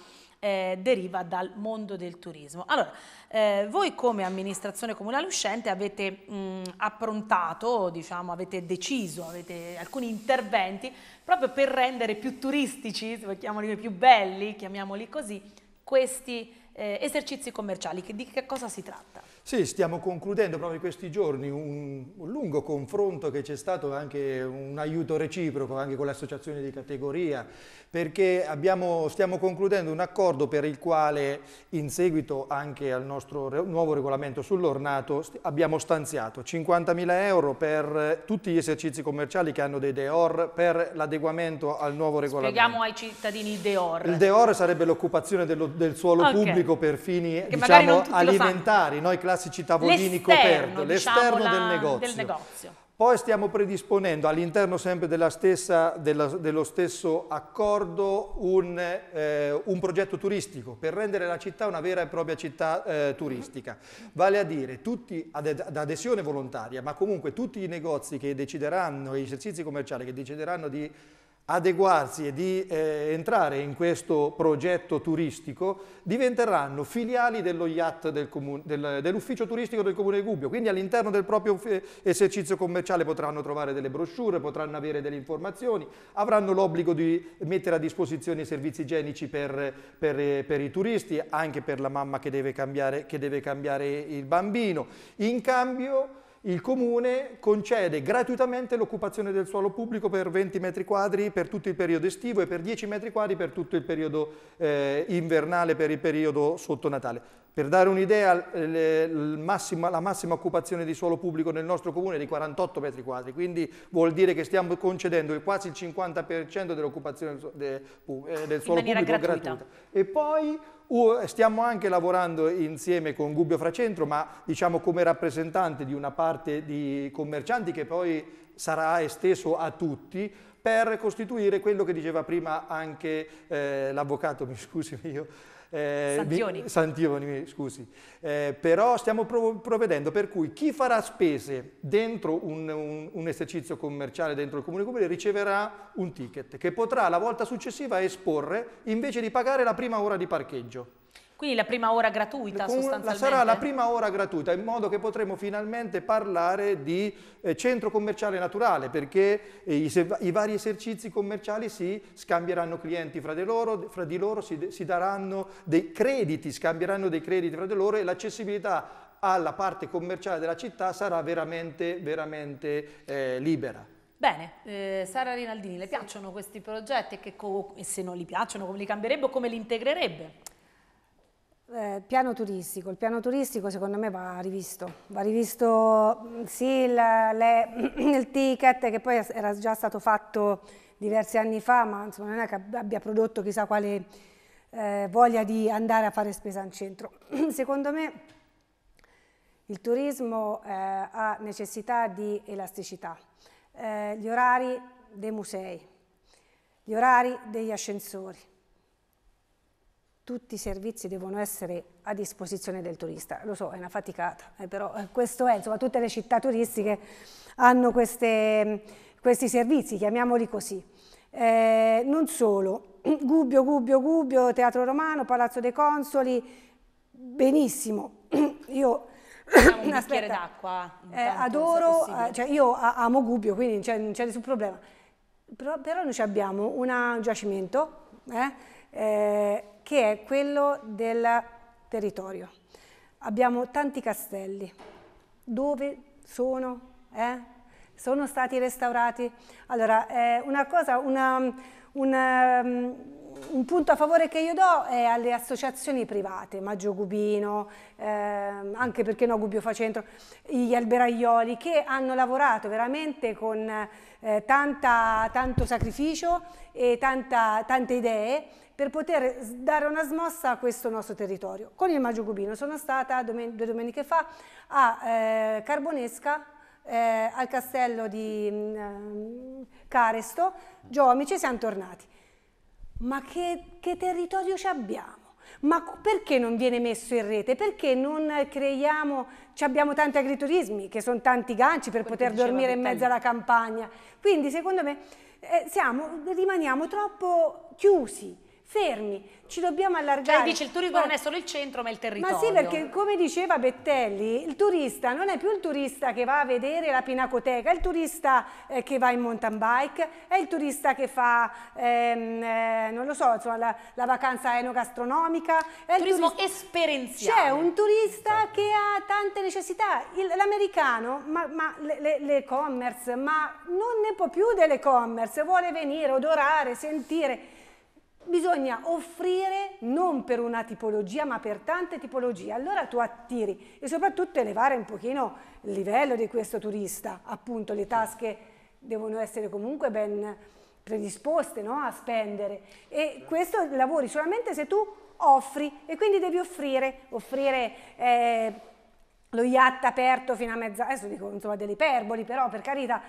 eh, deriva dal mondo del turismo. Allora, eh, voi come amministrazione comunale uscente avete mh, approntato, diciamo, avete deciso, avete alcuni interventi proprio per rendere più turistici, se più belli, chiamiamoli così, questi eh, esercizi commerciali. Di che cosa si tratta? Sì, stiamo concludendo proprio in questi giorni un, un lungo confronto che c'è stato anche un aiuto reciproco anche con l'associazione di categoria perché abbiamo, stiamo concludendo un accordo per il quale in seguito anche al nostro re, nuovo regolamento sull'ornato abbiamo stanziato 50.000 euro per tutti gli esercizi commerciali che hanno dei DEOR per l'adeguamento al nuovo regolamento. Spieghiamo ai cittadini DEOR. Il DEOR sarebbe l'occupazione del suolo okay. pubblico per fini diciamo, alimentari. Noi classici tavolini coperti, l'esterno diciamo, del, negozio. del negozio. Poi stiamo predisponendo all'interno sempre della stessa, della, dello stesso accordo un, eh, un, progetto turistico per rendere la città una vera e propria città eh, turistica. Vale a dire tutti ad, ad, adesione volontaria, ma comunque tutti i negozi che decideranno, gli esercizi commerciali che decideranno di adeguarsi e di eh, entrare in questo progetto turistico diventeranno filiali dello IAT del del, dell'ufficio turistico del Comune di Gubbio, quindi all'interno del proprio esercizio commerciale potranno trovare delle brochure, potranno avere delle informazioni, avranno l'obbligo di mettere a disposizione i servizi igienici per, per, per, i turisti, anche per la mamma che deve cambiare, che deve cambiare il bambino. In cambio il comune concede gratuitamente l'occupazione del suolo pubblico per 20 metri quadri per tutto il periodo estivo e per 10 metri quadri per tutto il periodo eh, invernale, per il periodo sotto Natale. Per dare un'idea, la massima occupazione di suolo pubblico nel nostro comune è di 48 metri quadri, quindi vuol dire che stiamo concedendo quasi il 50% dell'occupazione del eh, suolo pubblico gratuita. gratuita. E poi Stiamo anche lavorando insieme con Gubbio Fracentro, ma diciamo come rappresentante di una parte di commercianti che poi sarà esteso a tutti per costituire quello che diceva prima anche eh, l'avvocato, mi scusi io, eh, Santioni. Santioni, scusi. Eh, però stiamo provvedendo per cui chi farà spese dentro un, un, un esercizio commerciale, dentro il comune comune, riceverà un ticket che potrà la volta successiva esporre invece di pagare la prima ora di parcheggio. Quindi la prima ora gratuita Con, sostanzialmente? Sarà la prima ora gratuita in modo che potremo finalmente parlare di eh, centro commerciale naturale perché eh, i, i, vari esercizi commerciali si scambieranno clienti fra di loro, fra di loro si, si daranno dei crediti, scambieranno dei crediti fra di loro e l'accessibilità alla parte commerciale della città sarà veramente, veramente eh, libera. Bene, eh, Sara Rinaldini, le sì. piacciono questi progetti che, e se non li piacciono come li cambierebbe o come li integrerebbe? Eh, piano turistico, il piano turistico secondo me va rivisto, va rivisto mm, sì il, le, il, ticket che poi era già stato fatto diversi anni fa ma insomma, non è che abbia prodotto chissà quale eh, voglia di andare a fare spesa in centro. secondo me il turismo eh, ha necessità di elasticità, eh, gli orari dei musei, gli orari degli ascensori, tutti i servizi devono essere a disposizione del turista. Lo so, è una faticata, eh, però eh, questo è, insomma, tutte le città turistiche hanno queste, mm, questi servizi, chiamiamoli così. Eh, non solo, Gubbio, Gubbio, Gubbio, Teatro Romano, Palazzo dei Consoli, benissimo. Io Facciamo un bicchiere d'acqua. Eh, adoro, eh, cioè io amo Gubbio, quindi non c'è nessun problema. Però, però noi abbiamo una, un giacimento eh, eh, che è quello del territorio. Abbiamo tanti castelli. Dove sono? Eh? Sono stati restaurati? Allora, eh, una cosa, una, una, ehm, un punto a favore che io do è alle associazioni private, Maggio Gubino, eh, anche perché no Gubbio Facentro, gli alberaioli che hanno lavorato veramente con eh, tanta, tanto sacrificio e tanta, tante idee per poter dare una smossa a questo nostro territorio. Con il Maggio Gubino sono stata domen due domeniche fa a eh, Carbonesca, eh, al castello di mh, mm, eh, Caresto, Giomici, siamo tornati. Ma che, che territorio ci abbiamo? Ma perché non viene messo in rete? Perché non creiamo, abbiamo tanti agriturismi che sono tanti ganci per Quello poter dormire in mezzo alla campagna. Quindi secondo me eh, siamo, rimaniamo troppo chiusi fermi, ci dobbiamo allargare. Lei cioè, dice il turismo ma... non è solo il centro ma il territorio. Ma sì perché come diceva Bettelli, il turista non è più il turista che va a vedere la pinacoteca, è il turista eh, che va in mountain bike, è il turista che fa, ehm, eh, non lo so, insomma, la, la vacanza enogastronomica. È il turismo esperienziale. C'è un turista sì. Esatto. che ha tante necessità, l'americano, ma, ma l'e-commerce, ma non ne può più dell'e-commerce, vuole venire, odorare, sentire bisogna offrire non per una tipologia ma per tante tipologie, allora tu attiri e soprattutto elevare un pochino il livello di questo turista, appunto le tasche devono essere comunque ben predisposte no? a spendere e questo lavori solamente se tu offri e quindi devi offrire, offrire eh, lo yacht aperto fino a mezz'ora, adesso dico insomma delle iperboli però per carità,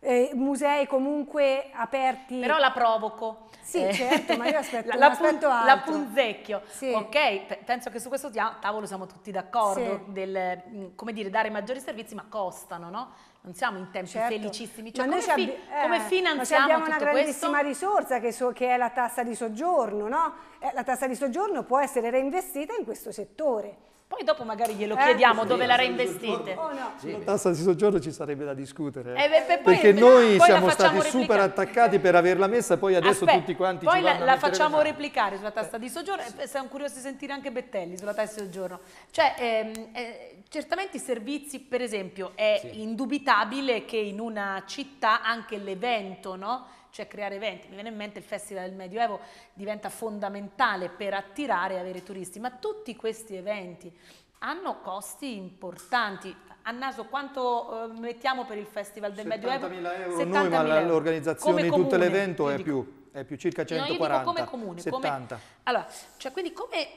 eh, musei comunque aperti. Però la provoco. Sì, eh. certo, ma io aspetto, la, la, aspetto punzecchio. Sì. Ok, penso che su questo tavolo siamo tutti d'accordo, sì. del, mm, come dire, dare maggiori servizi, ma costano, no? non siamo in tempi certo. felicissimi. Cioè, come, fi eh, come, finanziamo abbiamo una grandissima questo? risorsa che, so che, è la tassa di soggiorno, no? eh, la tassa di soggiorno può essere reinvestita in questo settore. Poi dopo magari glielo eh? chiediamo sì, dove la reinvestite. Sulla tassa di soggiorno ci sarebbe da discutere. Eh, beh, beh, perché beh, noi siamo stati replicare. super attaccati per averla messa e poi adesso Aspetta, tutti quanti poi la, la facciamo replicare sulla tassa di soggiorno. Eh. Siamo curiosi di sentire anche Bettelli sulla tassa di soggiorno. Cioè, ehm, eh, certamente i servizi, per esempio, è sì. indubitabile che in una città anche l'evento, no? cioè creare eventi. Mi viene in mente il Festival del Medioevo diventa fondamentale per attirare e avere turisti, ma tutti questi eventi hanno costi importanti. A naso quanto eh, mettiamo per il Festival del Medioevo? 70.000 euro 70 noi, ma l'organizzazione di tutto l'evento è più, è più circa 140. No, come comune, 70. Come, allora, cioè quindi come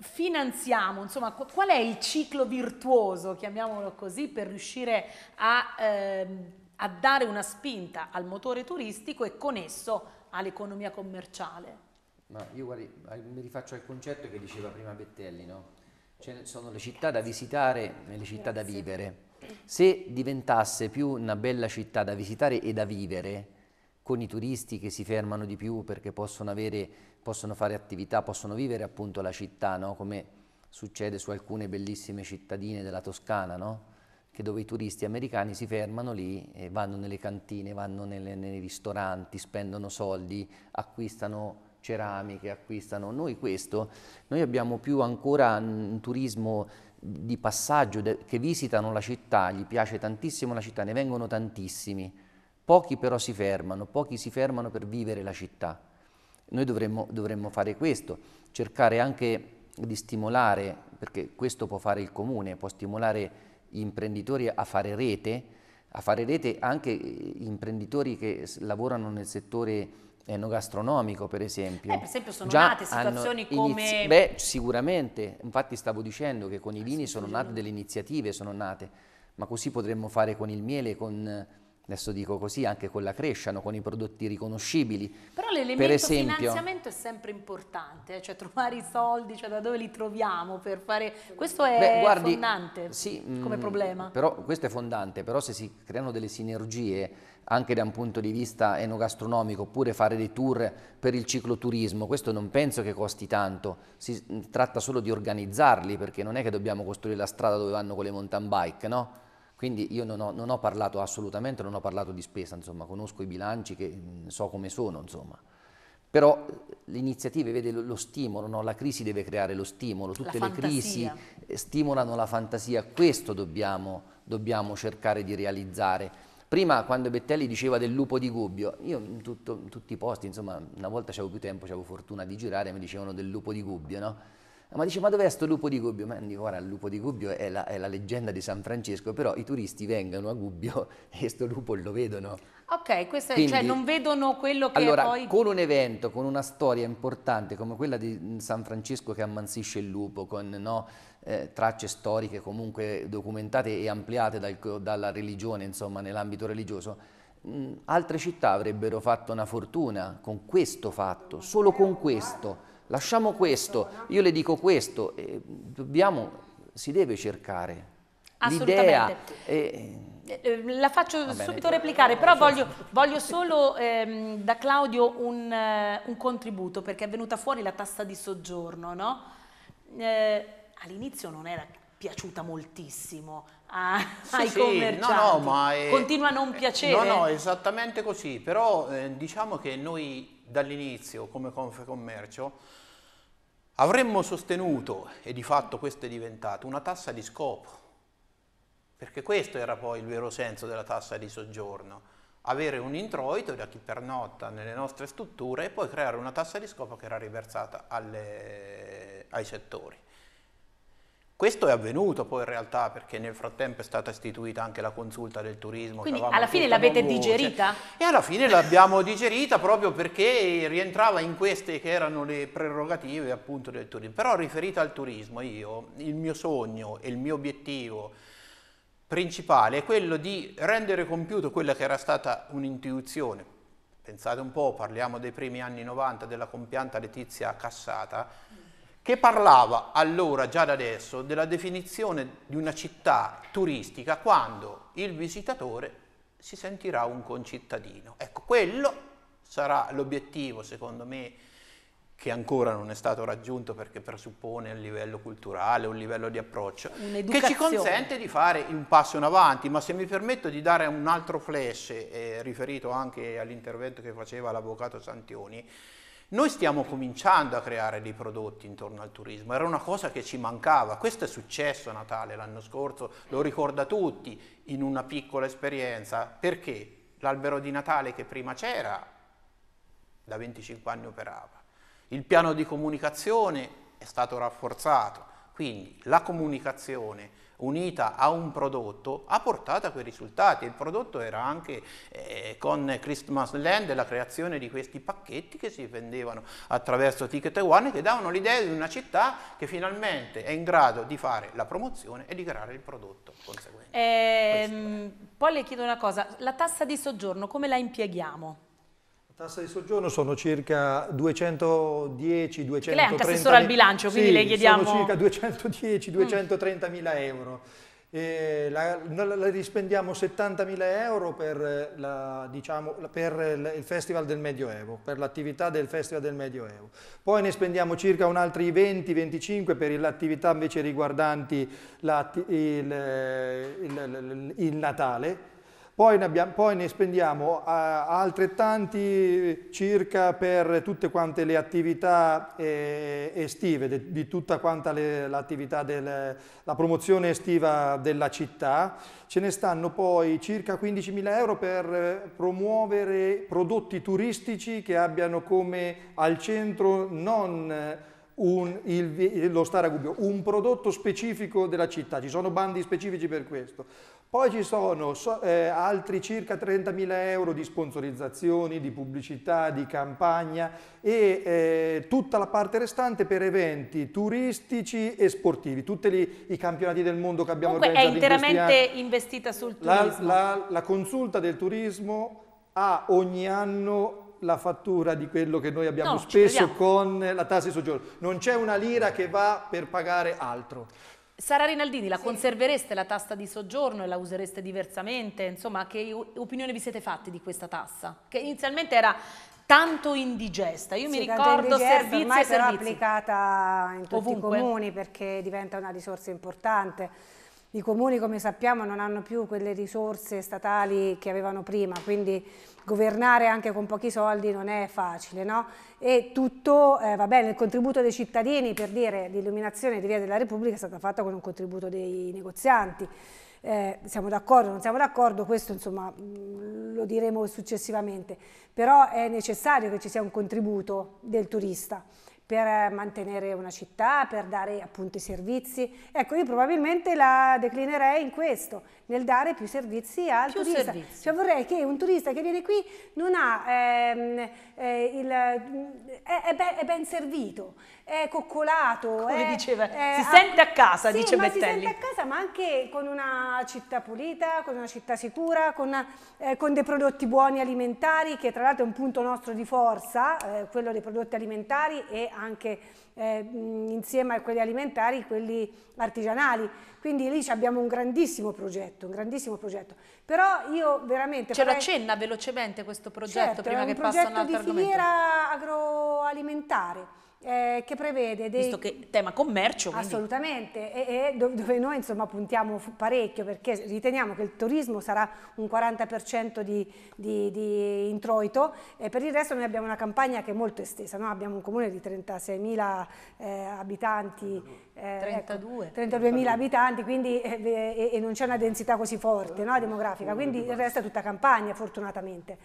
finanziamo, insomma, qual è il ciclo virtuoso, chiamiamolo così, per riuscire a... Ehm, a dare una spinta al motore turistico e con esso all'economia commerciale. Ma io guardi, eh, mi rifaccio al concetto che diceva prima Bettelli, no? Cioè, sono le città da visitare e le città Grazie. da vivere. Se diventasse più una bella città da visitare e da vivere, con i turisti che si fermano di più perché possono, avere, possono fare attività, possono vivere appunto la città, no? come succede su alcune bellissime cittadine della Toscana, no? che dove i turisti americani si fermano lì, e vanno nelle cantine, vanno nelle, nei ristoranti, spendono soldi, acquistano ceramiche, acquistano. Noi questo, noi abbiamo più ancora un turismo di passaggio de, che visitano la città, gli piace tantissimo la città, ne vengono tantissimi, pochi però si fermano, pochi si fermano per vivere la città. Noi dovremmo, dovremmo fare questo, cercare anche di stimolare, perché questo può fare il comune, può stimolare imprenditori a fare rete, a fare rete anche eh, imprenditori che lavorano nel settore enogastronomico per esempio. Eh, per esempio sono Già nate situazioni come... Beh, sicuramente, infatti stavo dicendo che con i ah, vini sono nate delle iniziative, sono nate, ma così potremmo fare con il miele, con adesso dico così, anche con la crescita, con i prodotti riconoscibili. Però l'elemento per esempio, finanziamento è sempre importante, eh, cioè trovare i soldi, cioè da dove li troviamo per fare... Questo è beh, guardi, fondante sì, mm, come mh, problema. Però, questo è fondante, però se si creano delle sinergie anche da un punto di vista enogastronomico, oppure fare dei tour per il cicloturismo, questo non penso che costi tanto, si mm, tratta solo di organizzarli, perché non è che dobbiamo costruire la strada dove vanno con le mountain bike, no? Quindi io non ho, non ho, parlato assolutamente, non ho parlato di spesa, insomma, conosco i bilanci, che, mm, so come sono, insomma. Però eh, le iniziative, vede lo, stimolo, no? la crisi deve creare lo stimolo, tutte le crisi eh, stimolano la fantasia, questo dobbiamo, dobbiamo cercare di realizzare. Prima quando Bettelli diceva del lupo di Gubbio, io in, tutto, in tutti i posti, insomma, una volta avevo più tempo, avevo fortuna di girare, mi dicevano del lupo di Gubbio, no? Ma dice, ma dov'è sto lupo di Gubbio? Ma dico, guarda, il lupo di Gubbio è la, è la, leggenda di San Francesco, però i turisti vengono a Gubbio e sto lupo lo vedono. Ok, questo cioè, Quindi, cioè non vedono quello che allora, poi... con un evento, con una storia importante come quella di San Francesco che ammansisce il lupo, con no, eh, tracce storiche comunque documentate e ampliate dal, dalla religione, insomma, nell'ambito religioso, mh, altre città avrebbero fatto una fortuna con questo fatto, solo con questo lasciamo questo, io le dico questo, eh, dobbiamo, si deve cercare. L'idea... Eh, eh, la faccio subito replicare, però voglio, voglio solo ehm, da Claudio un, eh, un, contributo perché è venuta fuori la tassa di soggiorno. No? Eh, all'inizio non era piaciuta moltissimo a, sì, ai sì, commercianti, no, no, è, continua a non eh, piacere. No, no, esattamente così, però eh, diciamo che noi dall'inizio come Confecommercio Avremmo sostenuto, e di fatto questo è diventato, una tassa di scopo, perché questo era poi il vero senso della tassa di soggiorno, avere un introito da chi pernotta nelle nostre strutture e poi creare una tassa di scopo che era riversata alle, ai settori. Questo è avvenuto poi in realtà perché nel frattempo è stata istituita anche la consulta del turismo. Quindi alla fine l'avete digerita? E alla fine l'abbiamo digerita proprio perché rientrava in queste che erano le prerogative appunto del turismo. Però riferita al turismo io, il mio sogno e il mio obiettivo principale è quello di rendere compiuto quella che era stata un'intuizione. Pensate un po', parliamo dei primi anni 90 della compianta Letizia Cassata, che parlava allora, già da adesso, della definizione di una città turistica quando il visitatore si sentirà un concittadino. Ecco, quello sarà l'obiettivo, secondo me, che ancora non è stato raggiunto perché presuppone un livello culturale, un livello di approccio, che ci consente di fare un passo in avanti, ma se mi permetto di dare un altro flash eh, riferito anche all'intervento che faceva l'avvocato Santioni, noi stiamo cominciando a creare dei prodotti intorno al turismo, era una cosa che ci mancava, questo è successo a Natale l'anno scorso, lo ricorda tutti in una piccola esperienza, perché l'albero di Natale che prima c'era da 25 anni operava, il piano di comunicazione è stato rafforzato, quindi la comunicazione unita a un prodotto ha portato a quei risultati. Il prodotto era anche eh, con Christmas Land la creazione di questi pacchetti che si vendevano attraverso Ticket One che davano l'idea di una città che finalmente è in grado di fare la promozione e di creare il prodotto conseguente. Ehm, poi le chiedo una cosa, la tassa di soggiorno come la impieghiamo? tassa di soggiorno sono circa 210, 230... Lei è anche assessore al bilancio, quindi sì, le chiediamo... sono circa 210, 230 mila mm. euro. La, la, rispendiamo mila euro per, la, diciamo, per, il Festival del Medioevo, per l'attività del Festival del Medioevo. Poi ne spendiamo circa un altri 20-25 per l'attività invece riguardanti la, il, il, il, il Natale, poi ne, abbiamo, poi ne spendiamo a, eh, altrettanti circa per tutte quante le attività eh, estive, de, di tutta quanta l'attività della promozione estiva della città. Ce ne stanno poi circa 15.000 euro per promuovere prodotti turistici che abbiano come al centro non... un, il, lo stare a Gubbio, un prodotto specifico della città, ci sono bandi specifici per questo. Poi ci sono eh, altri circa 30.000 euro di sponsorizzazioni, di pubblicità, di campagna e eh, tutta la parte restante per eventi turistici e sportivi, tutti gli, i campionati del mondo che abbiamo Comunque organizzato. Comunque è interamente in investita sul turismo. La, la, la consulta del turismo ha ogni anno la fattura di quello che noi abbiamo no, speso con la tassa di soggiorno. Non c'è una lira che va per pagare altro. Sara Rinaldini, la sì. conservereste la tassa di soggiorno e la usereste diversamente? Insomma, che opinione vi siete fatti di questa tassa? Che inizialmente era tanto indigesta. Io sì, mi ricordo indigesta, servizi ormai e servizi. però applicata in tutti Ovunque. i comuni perché diventa una risorsa importante. I comuni, come sappiamo, non hanno più quelle risorse statali che avevano prima, quindi governare anche con pochi soldi non è facile, no? E tutto, eh, va bene, il contributo dei cittadini, per dire, l'illuminazione di Via della Repubblica è stata fatta con un contributo dei negozianti. Eh, siamo d'accordo, non siamo d'accordo, questo insomma mm, lo diremo successivamente, però è necessario che ci sia un contributo del turista per mantenere una città, per dare appunto i servizi. Ecco, io probabilmente la declinerei in questo, nel dare più servizi al più turista. Servizi. Cioè vorrei che un turista che viene qui non ha, ehm, eh, il, eh, è, ben, è, ben, servito, è coccolato. Come è, diceva, è, si sente a casa, sì, dice ma Bettelli. si sente a casa ma anche con una città pulita, con una città sicura, con, eh, con dei prodotti buoni alimentari, che tra l'altro è un punto nostro di forza, eh, quello dei prodotti alimentari e anche eh, insieme a quelli alimentari, quelli artigianali. Quindi lì abbiamo un grandissimo progetto, un grandissimo progetto. Però io veramente... Ce vorrei... lo velocemente questo progetto certo, prima che passa un altro argomento? è un progetto di filiera agroalimentare eh, che prevede dei... Visto che tema commercio. Quindi. Assolutamente, e, e dove noi insomma puntiamo parecchio perché riteniamo che il turismo sarà un 40% di, di, di, introito e per il resto noi abbiamo una campagna che è molto estesa, no? abbiamo un comune di 36.000 eh, abitanti, eh, 32. Ecco, 32.000 abitanti quindi, eh, e, e, non c'è una densità così forte no? demografica, quindi il resto è tutta campagna fortunatamente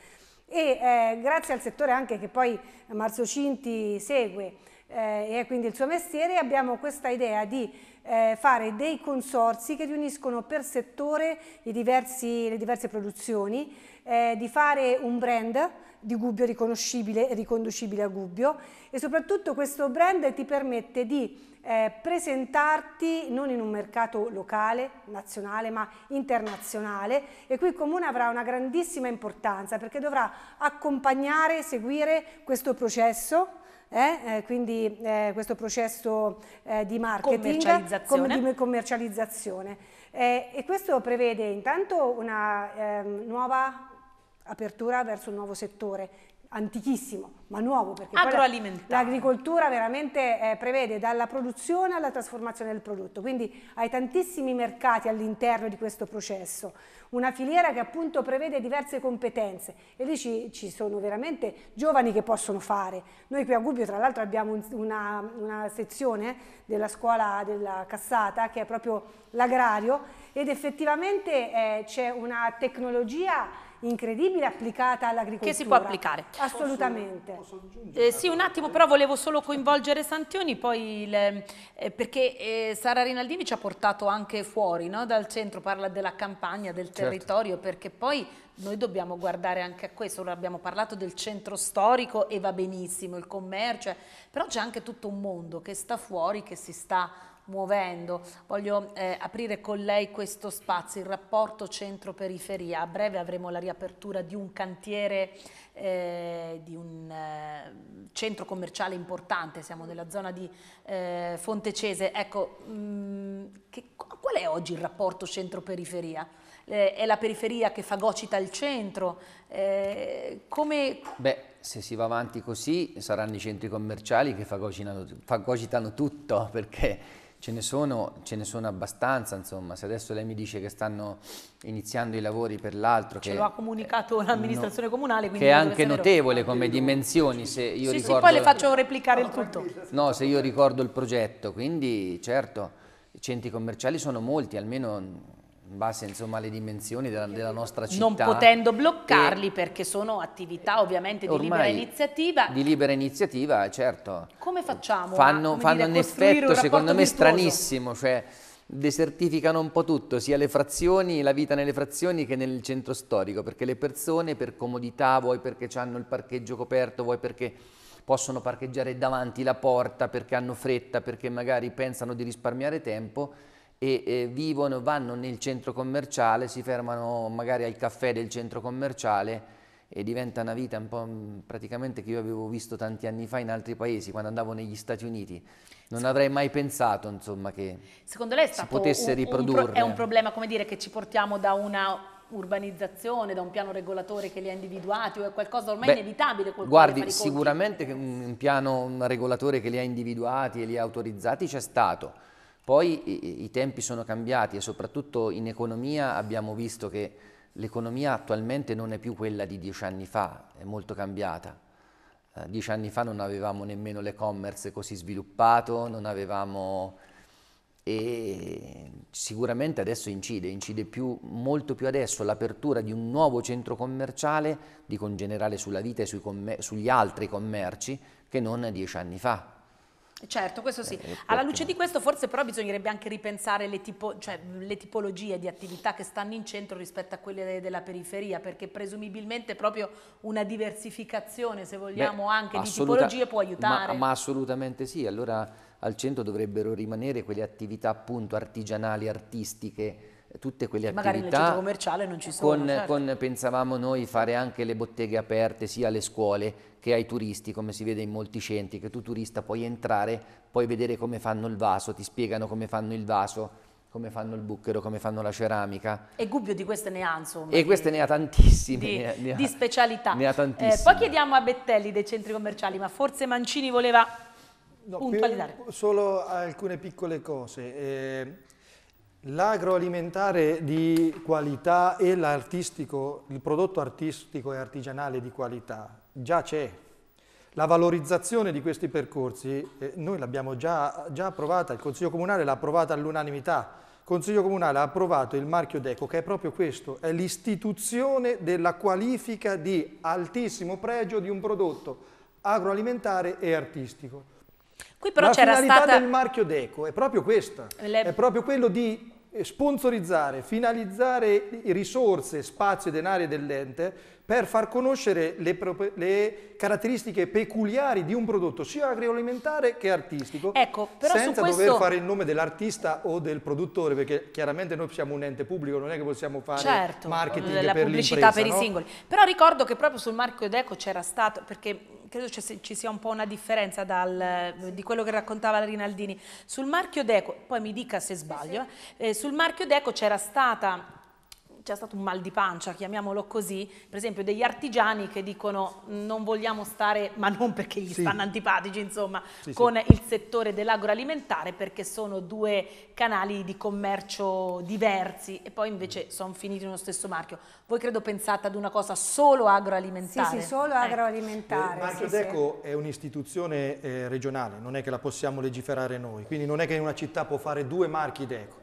e eh, grazie al settore anche che poi Marzio Cinti segue eh, e è quindi il suo mestiere abbiamo questa idea di eh, fare dei consorsi che riuniscono per settore diversi, le diverse produzioni, eh, di fare un brand di Gubbio riconoscibile e riconducibile a Gubbio e soprattutto questo brand ti permette di eh, presentarti non in un mercato locale, nazionale, ma internazionale e qui il Comune avrà una grandissima importanza perché dovrà accompagnare e seguire questo processo eh, eh, quindi eh, questo processo eh, di marketing, commercializzazione. Com di commercializzazione. Eh, e questo prevede intanto una ehm, nuova apertura verso un nuovo settore antichissimo, ma nuovo, perché l'agricoltura veramente eh, prevede dalla produzione alla trasformazione del prodotto, quindi hai tantissimi mercati all'interno di questo processo, una filiera che appunto prevede diverse competenze e lì ci, ci sono veramente giovani che possono fare. Noi qui a Gubbio tra l'altro abbiamo una, una sezione della scuola della Cassata che è proprio l'agrario ed effettivamente eh, c'è una tecnologia incredibile applicata all'agricoltura. Che si può applicare. Assolutamente. Posso, posso eh, sì, un attimo però volevo solo coinvolgere Santioni, poi il, eh, perché eh, Sara Rinaldini ci ha portato anche fuori no? dal centro, parla della campagna, del certo. territorio, perché poi noi dobbiamo guardare anche a questo, abbiamo parlato del centro storico e va benissimo, il commercio, eh, però c'è anche tutto un mondo che sta fuori, che si sta muovendo. Voglio eh, aprire con lei questo spazio, il rapporto centro-periferia. A breve avremo la riapertura di un cantiere, eh, di un eh, centro commerciale importante, siamo nella zona di eh, Fontecese. Ecco, mh, mm, che, qual è oggi il rapporto centro-periferia? Eh, è la periferia che fagocita il centro? Eh, come... Beh se si va avanti così saranno i centri commerciali che fagocitano, fagocitano tutto perché Ce ne, sono, ce ne sono, abbastanza, insomma, se adesso lei mi dice che stanno iniziando i lavori per l'altro... Ce lo ha comunicato l'amministrazione no, comunale, Che è anche notevole come dimensioni, se io sì, ricordo... Sì, poi le faccio replicare il tutto. No, se io ricordo il progetto, quindi certo, i centri commerciali sono molti, almeno in base insomma, alle dimensioni della, della, nostra città. Non potendo bloccarli e, perché sono attività ovviamente di libera iniziativa. Di libera iniziativa, certo. Come facciamo? Fanno, a, come fanno dire, un effetto un secondo me virtuoso. stranissimo, cioè desertificano un po' tutto, sia le frazioni, la vita nelle frazioni che nel centro storico, perché le persone per comodità, vuoi perché hanno il parcheggio coperto, vuoi perché possono parcheggiare davanti la porta, perché hanno fretta, perché magari pensano di risparmiare tempo, e eh, vivono, vanno nel centro commerciale, si fermano magari al caffè del centro commerciale e diventa una vita un po' praticamente che io avevo visto tanti anni fa in altri paesi quando andavo negli Stati Uniti. Non avrei mai pensato, insomma, che Secondo lei si potesse un, riprodurre. Un pro- è un problema, come dire, che ci portiamo da una urbanizzazione, da un piano regolatore che li ha individuati o è qualcosa ormai Beh, inevitabile? Guardi, sicuramente un piano un regolatore che li ha individuati e li ha autorizzati c'è stato poi i, i tempi sono cambiati e soprattutto in economia abbiamo visto che l'economia attualmente non è più quella di dieci anni fa, è molto cambiata. Eh, dieci anni fa non avevamo nemmeno l'e-commerce così sviluppato, non avevamo... e sicuramente adesso incide, incide più, molto più adesso l'apertura di un nuovo centro commerciale, dico in generale sulla vita e sugli altri commerci, che non dieci anni fa. Certo, questo sì. Eh, Alla luce di questo forse però bisognerebbe anche ripensare le, tipo, cioè, le, tipologie di attività che stanno in centro rispetto a quelle della periferia, perché presumibilmente proprio una diversificazione, se vogliamo, Beh, anche di tipologie può aiutare. Ma, ma assolutamente sì, allora al centro dovrebbero rimanere quelle attività appunto artigianali, artistiche, tutte quelle Magari attività. nel commerciale non ci sono. Con, certo. con, pensavamo noi fare anche le botteghe aperte sia alle scuole che ai turisti, come si vede in molti centri, che tu turista puoi entrare, puoi vedere come fanno il vaso, ti spiegano come fanno il vaso, come fanno il bucchero, come fanno la ceramica. E Gubbio di queste ne ha, insomma. E queste ne ha tantissime. Di, ne ha, ne ha, di specialità. Ne ha tantissime. Eh, poi chiediamo a Bettelli dei centri commerciali, ma forse Mancini voleva no, puntualizzare. Solo alcune piccole cose. Eh, L'agroalimentare di qualità e l'artistico, il prodotto artistico e artigianale di qualità già c'è. La valorizzazione di questi percorsi eh, noi l'abbiamo già, già, approvata, il Consiglio Comunale l'ha approvata all'unanimità. Il Consiglio Comunale ha approvato il marchio DECO che è proprio questo, è l'istituzione della qualifica di altissimo pregio di un prodotto agroalimentare e artistico. Qui però La finalità stata... del marchio DECO è proprio questa, Le... è proprio quello di sponsorizzare, finalizzare risorse, spazio e denari dell'ente per far conoscere le, le, caratteristiche peculiari di un prodotto sia agroalimentare che artistico, ecco, senza questo... dover fare il nome dell'artista o del produttore, perché chiaramente noi siamo un ente pubblico, non è che possiamo fare certo, marketing la per pubblicità per no? i singoli. Però ricordo che proprio sul marchio Deco c'era stato, perché credo ci sia un po' una differenza dal, di quello che raccontava la Rinaldini, sul marchio Deco, poi mi dica se sbaglio, eh, sul marchio Deco c'era stata c'è stato un mal di pancia, chiamiamolo così, per esempio degli artigiani che dicono non vogliamo stare, ma non perché gli sì. stanno antipatici, insomma, sì, con sì. il settore dell'agroalimentare perché sono due canali di commercio diversi e poi invece mm. sono finiti nello stesso marchio. Voi credo pensate ad una cosa solo agroalimentare? Sì, sì, solo ecco. agroalimentare. Eh. Il marchio Deco è un'istituzione eh, regionale, non è che la possiamo legiferare noi, quindi non è che una città può fare due marchi Deco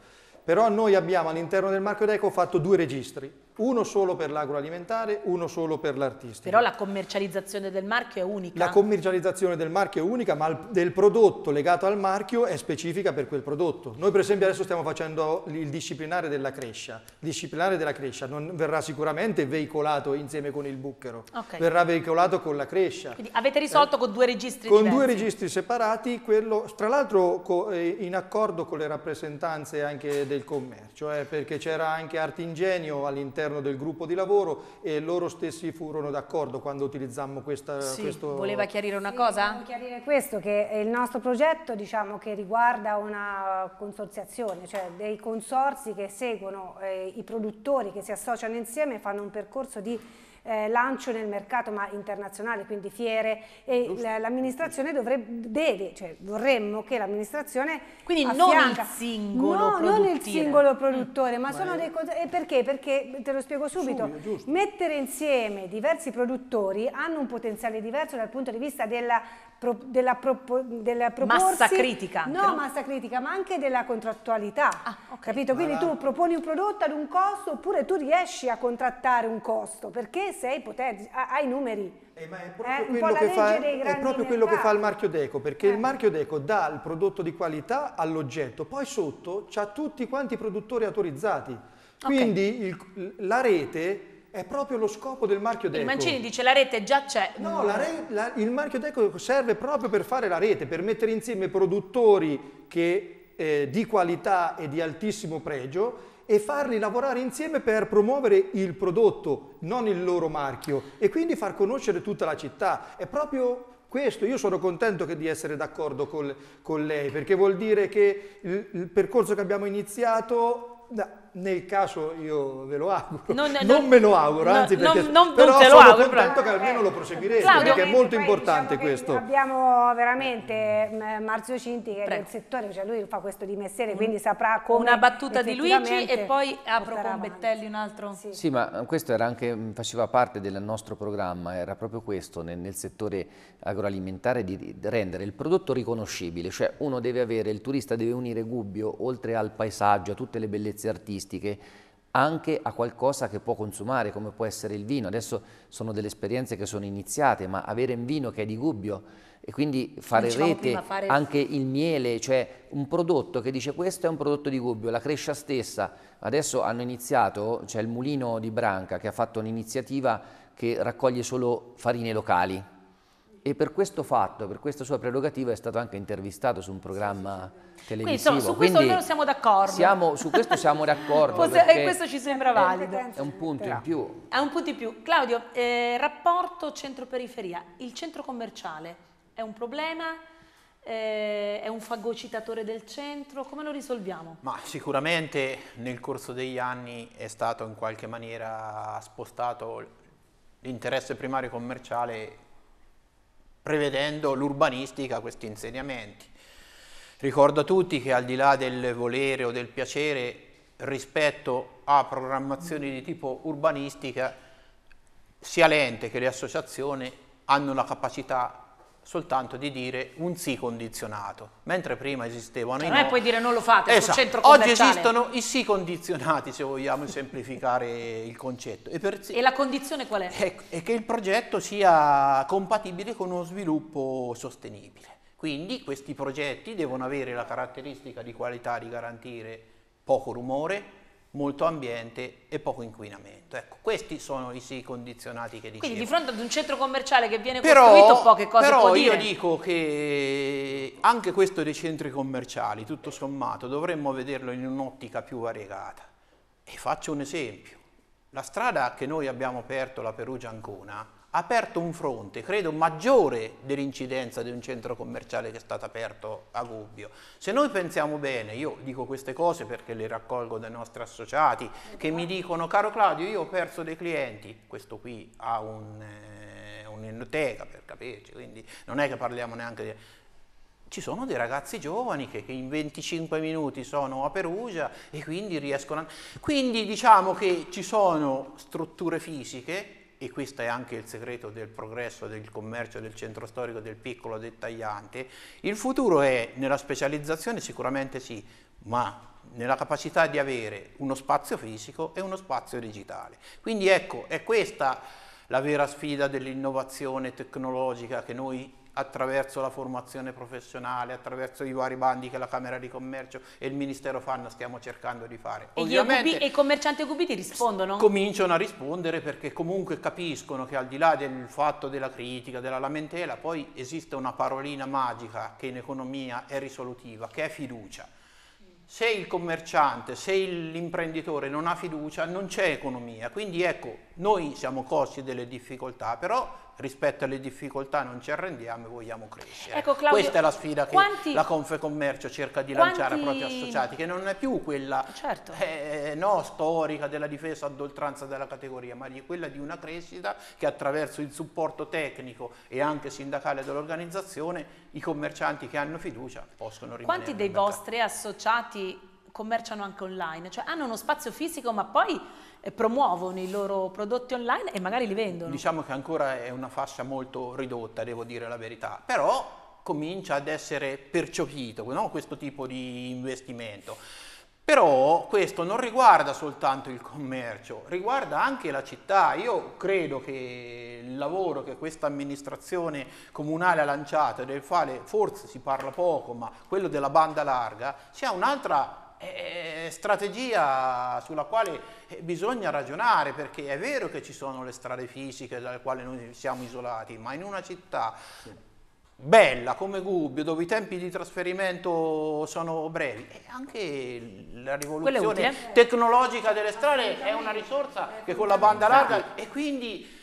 però noi abbiamo all'interno del marchio Deco fatto due registri uno solo per l'agroalimentare, uno solo per l'artista. Però la commercializzazione del marchio è unica? La commercializzazione del marchio è unica, ma il, del prodotto legato al marchio è specifica per quel prodotto. Noi per esempio adesso stiamo facendo il disciplinare della crescia. Il disciplinare della crescia non verrà sicuramente veicolato insieme con il bucchero, okay. verrà veicolato con la crescia. Quindi avete risolto eh, con due registri Con diversi. due registri separati, quello, tra l'altro eh, in accordo con le rappresentanze anche del commercio, eh, perché c'era anche Artingegno all'interno all'interno del gruppo di lavoro e loro stessi furono d'accordo quando utilizzammo questa, sì, questo... voleva chiarire una sì, cosa? chiarire questo, che il nostro progetto diciamo che riguarda una consorziazione, cioè dei consorsi che seguono eh, i produttori che si associano insieme e fanno un percorso di eh, lancio nel mercato ma internazionale, quindi fiere, e l'amministrazione dovrebbe, deve, cioè vorremmo che l'amministrazione Quindi non il singolo no, produttore. non il singolo produttore, mm. ma Beh. sono dei... E perché? Perché, te lo spiego subito, subito mettere insieme diversi produttori hanno un potenziale diverso dal punto di vista della pro, della, propo, della massa critica. no, no, massa critica, ma anche della contrattualità. Ah, okay. Capito? Quindi tu proponi un prodotto ad un costo oppure tu riesci a contrattare un costo perché sei potente, hai numeri. Eh, è eh, proprio, quello, che fa, è proprio quello, che fa, il marchio Deco, perché eh. il marchio Deco dà il prodotto di qualità all'oggetto, poi sotto c'ha tutti quanti i produttori autorizzati. Quindi okay. il, la rete è proprio lo scopo del marchio Deco. Il Mancini dice la rete già c'è. No, la re, la, il marchio Deco serve proprio per fare la rete, per mettere insieme produttori che, eh, di qualità e di altissimo pregio e farli lavorare insieme per promuovere il prodotto, non il loro marchio e quindi far conoscere tutta la città. È proprio questo, io sono contento di essere d'accordo con, con lei perché vuol dire che il, il percorso che abbiamo iniziato nel caso io ve lo auguro, non, non, non me lo auguro, no, anzi perché, non, non, però non sono auguro, contento però... che almeno lo proseguirete, Claudio, perché è molto diciamo importante diciamo questo. Abbiamo veramente mm, Marzio Cinti che Prego. è del settore, cioè lui fa questo di mestiere, quindi saprà come Una battuta di Luigi e poi apro con Bettelli un altro. Sì. sì, ma questo era anche, mm, faceva parte del nostro programma, era proprio questo nel, nel settore agroalimentare di rendere il prodotto riconoscibile, cioè uno deve avere, il turista deve unire Gubbio oltre al paesaggio, a tutte le bellezze artistiche, statistiche anche a qualcosa che può consumare, come può essere il vino. Adesso sono delle esperienze che sono iniziate, ma avere un vino che è di gubbio e quindi fare diciamo rete, fare... anche il miele, cioè un prodotto che dice questo è un prodotto di gubbio, la crescia stessa. Adesso hanno iniziato, c'è cioè il mulino di Branca che ha fatto un'iniziativa che raccoglie solo farine locali e per questo fatto, per questa sua prerogativa è stato anche intervistato su un programma televisivo. Quindi, insomma, su questo Quindi, siamo d'accordo. Siamo, su questo siamo d'accordo. e eh, questo ci sembra valido. È un punto Però. in più. È un punto in più. Claudio, eh, rapporto centro-periferia. Il centro commerciale è un problema? Eh, è un fagocitatore del centro? Come lo risolviamo? Ma sicuramente nel corso degli anni è stato in qualche maniera spostato l'interesse primario commerciale prevedendo l'urbanistica questi insediamenti. Ricordo a tutti che al di là del volere o del piacere rispetto a programmazioni di tipo urbanistica, sia l'ente che le associazioni hanno la capacità soltanto di dire un sì condizionato, mentre prima esistevano cioè, i no. Non è puoi dire non lo fate, esatto. sul centro commerciale. Oggi esistono i sì condizionati, se vogliamo semplificare il concetto. E, per, e, la condizione qual è? è? È che il progetto sia compatibile con uno sviluppo sostenibile. Quindi questi progetti devono avere la caratteristica di qualità di garantire poco rumore, molto ambiente e poco inquinamento. Ecco, questi sono i sei condizionati che dicevo. Quindi di fronte ad un centro commerciale che viene però, costruito poche cose però può dire. Però io dico che anche questo dei centri commerciali, tutto sommato, dovremmo vederlo in un'ottica più variegata. E faccio un esempio. La strada che noi abbiamo aperto, la Perugia-Ancona, aperto un fronte, credo, maggiore dell'incidenza di un centro commerciale che è stato aperto a Gubbio. Se noi pensiamo bene, io dico queste cose perché le raccolgo dai nostri associati, che mi dicono, caro Claudio, io ho perso dei clienti, questo qui ha un, eh, un'ennoteca per capirci, quindi non è che parliamo neanche di ci sono dei ragazzi giovani che, che, in 25 minuti sono a Perugia e quindi riescono a... Quindi diciamo che ci sono strutture fisiche e questo è anche il segreto del progresso del commercio del centro storico, del piccolo dettagliante, il futuro è nella specializzazione sicuramente sì, ma nella capacità di avere uno spazio fisico e uno spazio digitale. Quindi ecco, è questa la vera sfida dell'innovazione tecnologica che noi attraverso la formazione professionale, attraverso i vari bandi che la Camera di Commercio e il Ministero fanno, stiamo cercando di fare. E, Ovviamente, e i commercianti cubiti rispondono? Cominciano a rispondere perché comunque capiscono che al di là del fatto della critica, della lamentela, poi esiste una parolina magica che in economia è risolutiva, che è fiducia. Se il commerciante, se l'imprenditore non ha fiducia, non c'è economia. Quindi ecco, noi siamo costi delle difficoltà, però rispetto alle difficoltà non ci arrendiamo e vogliamo crescere. Ecco, Claudio, Questa è la sfida che quanti, la Confecommercio cerca di quanti, lanciare ai propri associati, che non è più quella certo. eh, no, storica della difesa ad oltranza della categoria, ma di quella di una crescita che attraverso il supporto tecnico e anche sindacale dell'organizzazione i commercianti che hanno fiducia possono rimanere. Quanti dei vostri associati commerciano anche online? Cioè hanno uno spazio fisico ma poi promuovono i loro prodotti online e magari li vendono. Diciamo che ancora è una fascia molto ridotta, devo dire la verità, però comincia ad essere percepito no? questo tipo di investimento. Però questo non riguarda soltanto il commercio, riguarda anche la città. Io credo che il lavoro che questa amministrazione comunale ha lanciato, del quale forse si parla poco, ma quello della banda larga, sia un'altra è strategia sulla quale eh, bisogna ragionare perché è vero che ci sono le strade fisiche dalle quali noi siamo isolati, ma in una città sì. bella come Gubbio dove i tempi di trasferimento sono brevi e eh, anche la rivoluzione tecnologica delle strade è una risorsa che con la banda larga e quindi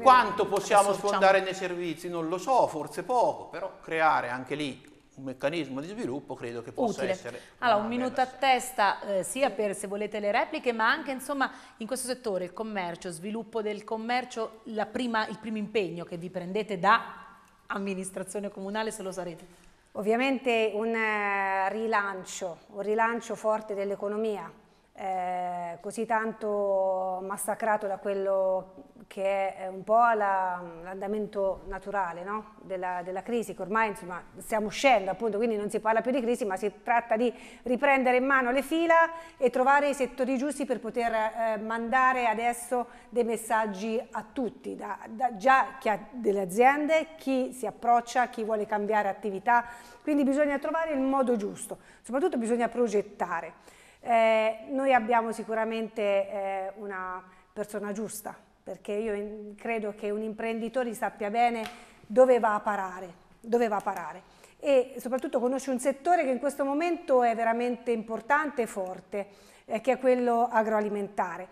quanto possiamo sfondare nei servizi non lo so, forse poco, però creare anche lì un meccanismo di sviluppo credo che possa Utile. essere. Allora, un minuto a testa eh, sia per se volete le repliche, ma anche insomma in questo settore il commercio, sviluppo del commercio, prima, il primo impegno che vi prendete da amministrazione comunale se lo sarete. Ovviamente un eh, rilancio, un rilancio forte dell'economia, eh, così tanto massacrato da quello che è un po' l'andamento naturale no? della, della, crisi, che ormai insomma, stiamo uscendo, appunto, quindi non si parla più di crisi, ma si tratta di riprendere in mano le fila e trovare i settori giusti per poter eh, mandare adesso dei messaggi a tutti, da, da già chi ha delle aziende, chi si approccia, chi vuole cambiare attività, quindi bisogna trovare il modo giusto, soprattutto bisogna progettare. Eh, noi abbiamo sicuramente eh, una persona giusta perché io credo che un imprenditore sappia bene dove va a parare, va a parare. e soprattutto conosce un settore che in questo momento è veramente importante e forte, eh, che è quello agroalimentare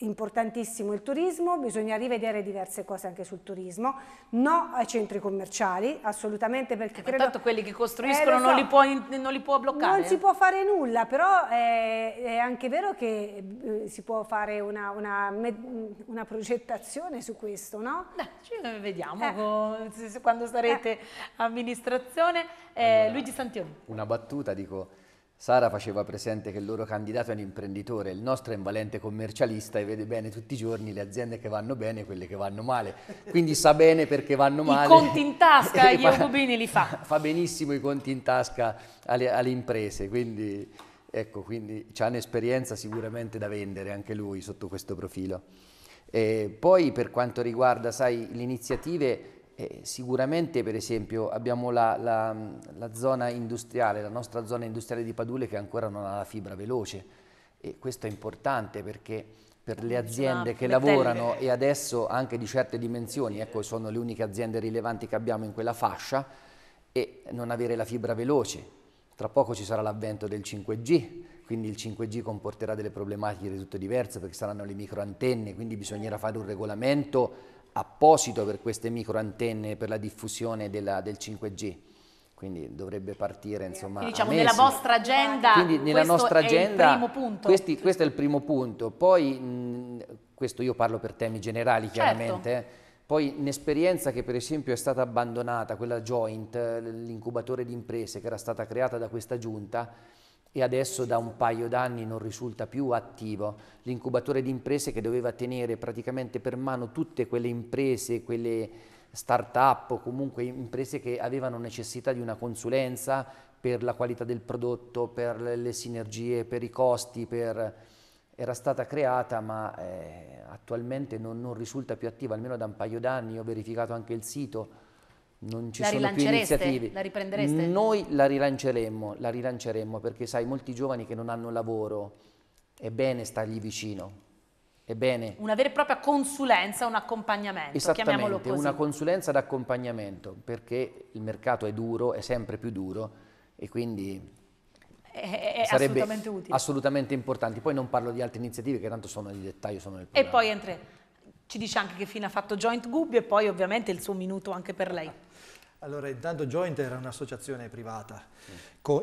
importantissimo il turismo, bisogna rivedere diverse cose anche sul turismo, no ai centri commerciali, assolutamente perché... Eh, credo... tanto quelli che costruiscono eh, so, non, li può, non, li può, bloccare. Non si può fare nulla, però è, è anche vero che eh, si può fare una, una, una, progettazione su questo, no? Beh, ci vediamo eh. con, quando sarete eh. amministrazione. Allora, Luigi Santioni. Una battuta, dico Sara faceva presente che il loro candidato è un imprenditore, il nostro è un valente commercialista e vede bene tutti i giorni le aziende che vanno bene e quelle che vanno male. Quindi sa bene perché vanno male. I conti in tasca, gli Ogubini li fa. Fa benissimo i conti in tasca alle, alle imprese, quindi ecco, quindi ha un'esperienza sicuramente da vendere anche lui sotto questo profilo. E poi per quanto riguarda, sai, le iniziative eh, sicuramente per esempio abbiamo la, la, la, zona industriale, la nostra zona industriale di Padule che ancora non ha la fibra veloce e questo è importante perché per le aziende che esatto, lavorano e adesso anche di certe dimensioni, ecco sono le uniche aziende rilevanti che abbiamo in quella fascia e non avere la fibra veloce. Tra poco ci sarà l'avvento del 5G, quindi il 5G comporterà delle problematiche di tutto diverse perché saranno le microantenne, quindi bisognerà fare un regolamento apposito per queste microantenne per la diffusione della, del 5G. Quindi dovrebbe partire insomma. Quindi, diciamo nella vostra agenda. Quindi nella nostra agenda. Questi, questo è il primo punto. Poi, mh, questo io parlo per temi generali certo. chiaramente. Certo. Poi un'esperienza che per esempio è stata abbandonata, quella Joint, l'incubatore di imprese che era stata creata da questa giunta, e adesso da un paio d'anni non risulta più attivo. L'incubatore di imprese che doveva tenere praticamente per mano tutte quelle imprese, quelle start-up o comunque imprese che avevano necessità di una consulenza per la qualità del prodotto, per le sinergie, per i costi, per... era stata creata ma eh, attualmente non, non risulta più attiva, almeno da un paio d'anni, ho verificato anche il sito, non ci la sono più iniziative. La riprendereste? Noi la rilanceremmo, la rilanceremmo perché sai, molti giovani che non hanno lavoro, è bene stargli vicino. È bene. Una vera e propria consulenza, un accompagnamento, Esattamente, così. una consulenza d'accompagnamento, perché il mercato è duro, è sempre più duro e quindi è, sarebbe assolutamente, assolutamente importante. Poi non parlo di altre iniziative che tanto sono di dettaglio, sono nel programma. E poi entra, ci dice anche che fine ha fatto Joint Gubbio e poi ovviamente il suo minuto anche per lei. Allora, intanto Joint era un'associazione privata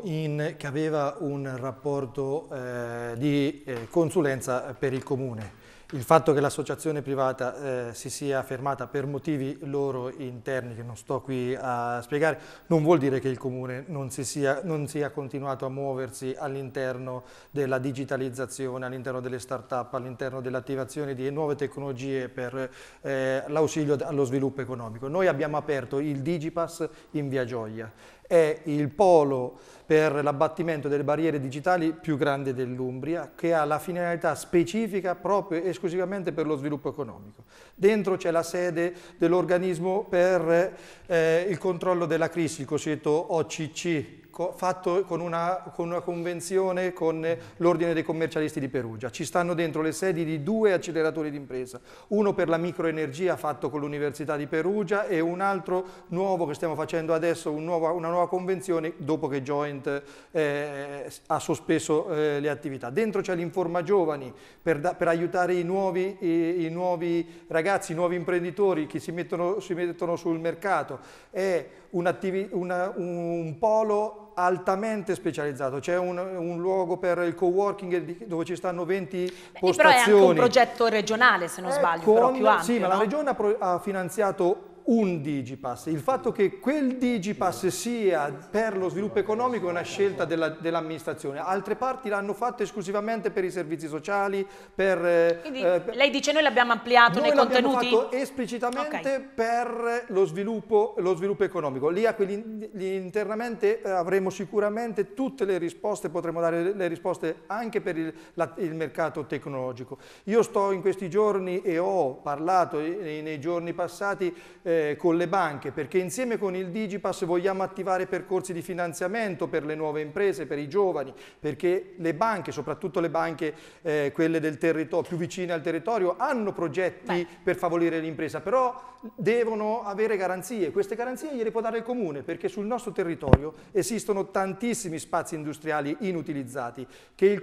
in, che aveva un rapporto eh, di eh, consulenza per il comune. Il fatto che l'associazione privata eh, si sia fermata per motivi loro interni, che non sto qui a spiegare, non vuol dire che il Comune non, si sia, non sia continuato a muoversi all'interno della digitalizzazione, all'interno delle start-up, all'interno dell'attivazione di nuove tecnologie per eh, l'ausilio allo sviluppo economico. Noi abbiamo aperto il Digipass in Via Gioia è il polo per l'abbattimento delle barriere digitali più grande dell'Umbria, che ha la finalità specifica proprio esclusivamente per lo sviluppo economico. Dentro c'è la sede dell'organismo per eh, il controllo della crisi, il cosiddetto OCC, co fatto con una, con una, convenzione con l'Ordine dei commercialisti di Perugia. Ci stanno dentro le sedi di due acceleratori d'impresa, uno per la microenergia fatto con l'Università di Perugia e un altro nuovo che stiamo facendo adesso, un nuovo, una nuova convenzione dopo che Joint eh, ha sospeso eh, le attività. Dentro c'è l'Informa Giovani per, da, per aiutare i nuovi, i, i nuovi, ragazzi, i nuovi imprenditori che si mettono, si mettono sul mercato. È un, una, un polo altamente specializzato, c'è un, un, luogo per il co-working dove ci stanno 20 Beh, postazioni. Però è anche un progetto regionale se non eh, sbaglio, con, però più ampio. Sì, ma la regione ha, pro, ha finanziato un digipass. Il fatto che quel digipass sia per lo sviluppo economico è una scelta dell'amministrazione. Altre parti l'hanno fatto esclusivamente per i servizi sociali, per... Eh, eh lei dice noi l'abbiamo ampliato noi nei contenuti? Noi fatto esplicitamente okay. per lo sviluppo, lo sviluppo, economico. Lì, lì internamente eh, avremo sicuramente tutte le risposte, potremo dare le risposte anche per il, la, il mercato tecnologico. Io sto in questi giorni e ho parlato eh, nei, nei giorni passati eh, eh, con le banche, perché insieme con il Digipass vogliamo attivare percorsi di finanziamento per le nuove imprese, per i giovani, perché le banche, soprattutto le banche eh, quelle più vicine al territorio, hanno progetti Beh. per favorire l'impresa, però devono avere garanzie. Queste garanzie gliele può dare il Comune, perché sul nostro territorio esistono tantissimi spazi industriali inutilizzati, eh,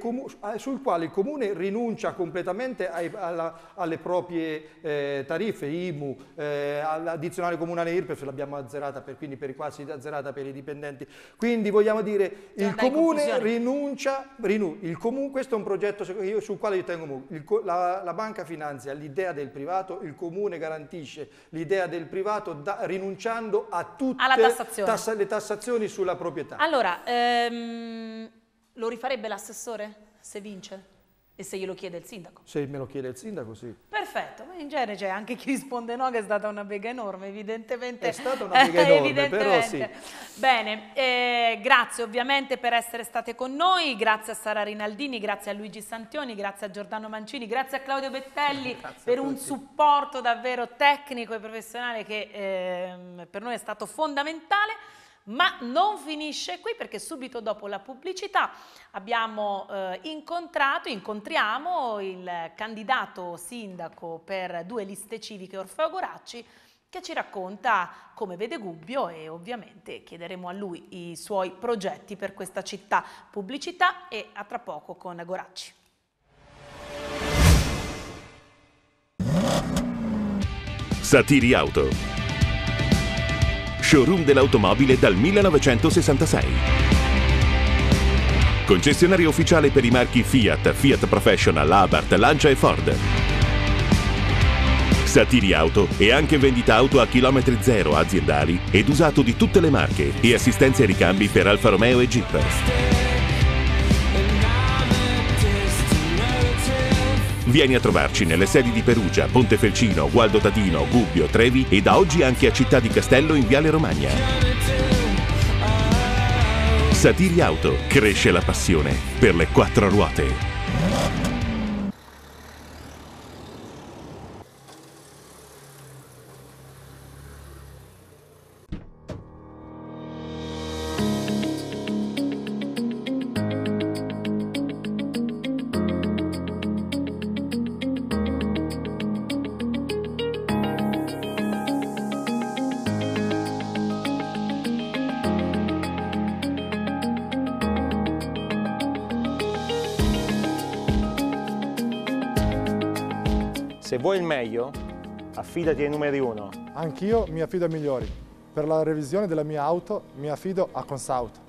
sul quale il Comune rinuncia completamente ai, alla, alle proprie eh, tariffe, IMU, eh, alla addizionale comunale IRPEF l'abbiamo azzerata, per, quindi per quasi azzerata per i dipendenti. Quindi vogliamo dire, sì, il comune rinuncia, rinu, il comun, questo è un progetto io, sul quale io tengo molto, il, la, la, banca finanzia l'idea del privato, il comune garantisce l'idea del privato da, rinunciando a tutte tassa, le tassazioni sulla proprietà. Allora, ehm, lo rifarebbe l'assessore se vince? E se glielo chiede il sindaco? Se me lo chiede il sindaco, sì. Perfetto, ma in genere c'è anche chi risponde no, che è stata una bega enorme, evidentemente. È stata una bega enorme, però sì. Bene, eh, grazie ovviamente per essere state con noi, grazie a Sara Rinaldini, grazie a Luigi Santioni, grazie a Giordano Mancini, grazie a Claudio Bettelli grazie per un supporto davvero tecnico e professionale che eh, per noi è stato fondamentale ma non finisce qui perché subito dopo la pubblicità abbiamo eh, incontrato, incontriamo il candidato sindaco per due liste civiche Orfeo Goracci che ci racconta come vede Gubbio e ovviamente chiederemo a lui i suoi progetti per questa città. Pubblicità e a tra poco con Goracci. Satiri Auto showroom dell'automobile dal 1966. Concessionario ufficiale per i marchi Fiat, Fiat Professional, Abarth, Lancia e Ford. Satiri Auto e anche vendita auto a chilometri zero aziendali ed usato di tutte le marche e assistenza ai ricambi per Alfa Romeo e Jeep. Vieni a trovarci nelle sedi di Perugia, Pontefelcino, Gualdo Tadino, Gubbio, Trevi e da oggi anche a Città di Castello in Viale Romagna. Satiri Auto, cresce la passione per le quattro ruote. vuoi il meglio, affidati ai numeri 1. Anch'io mi affido ai migliori. Per la revisione della mia auto mi affido a Consauto.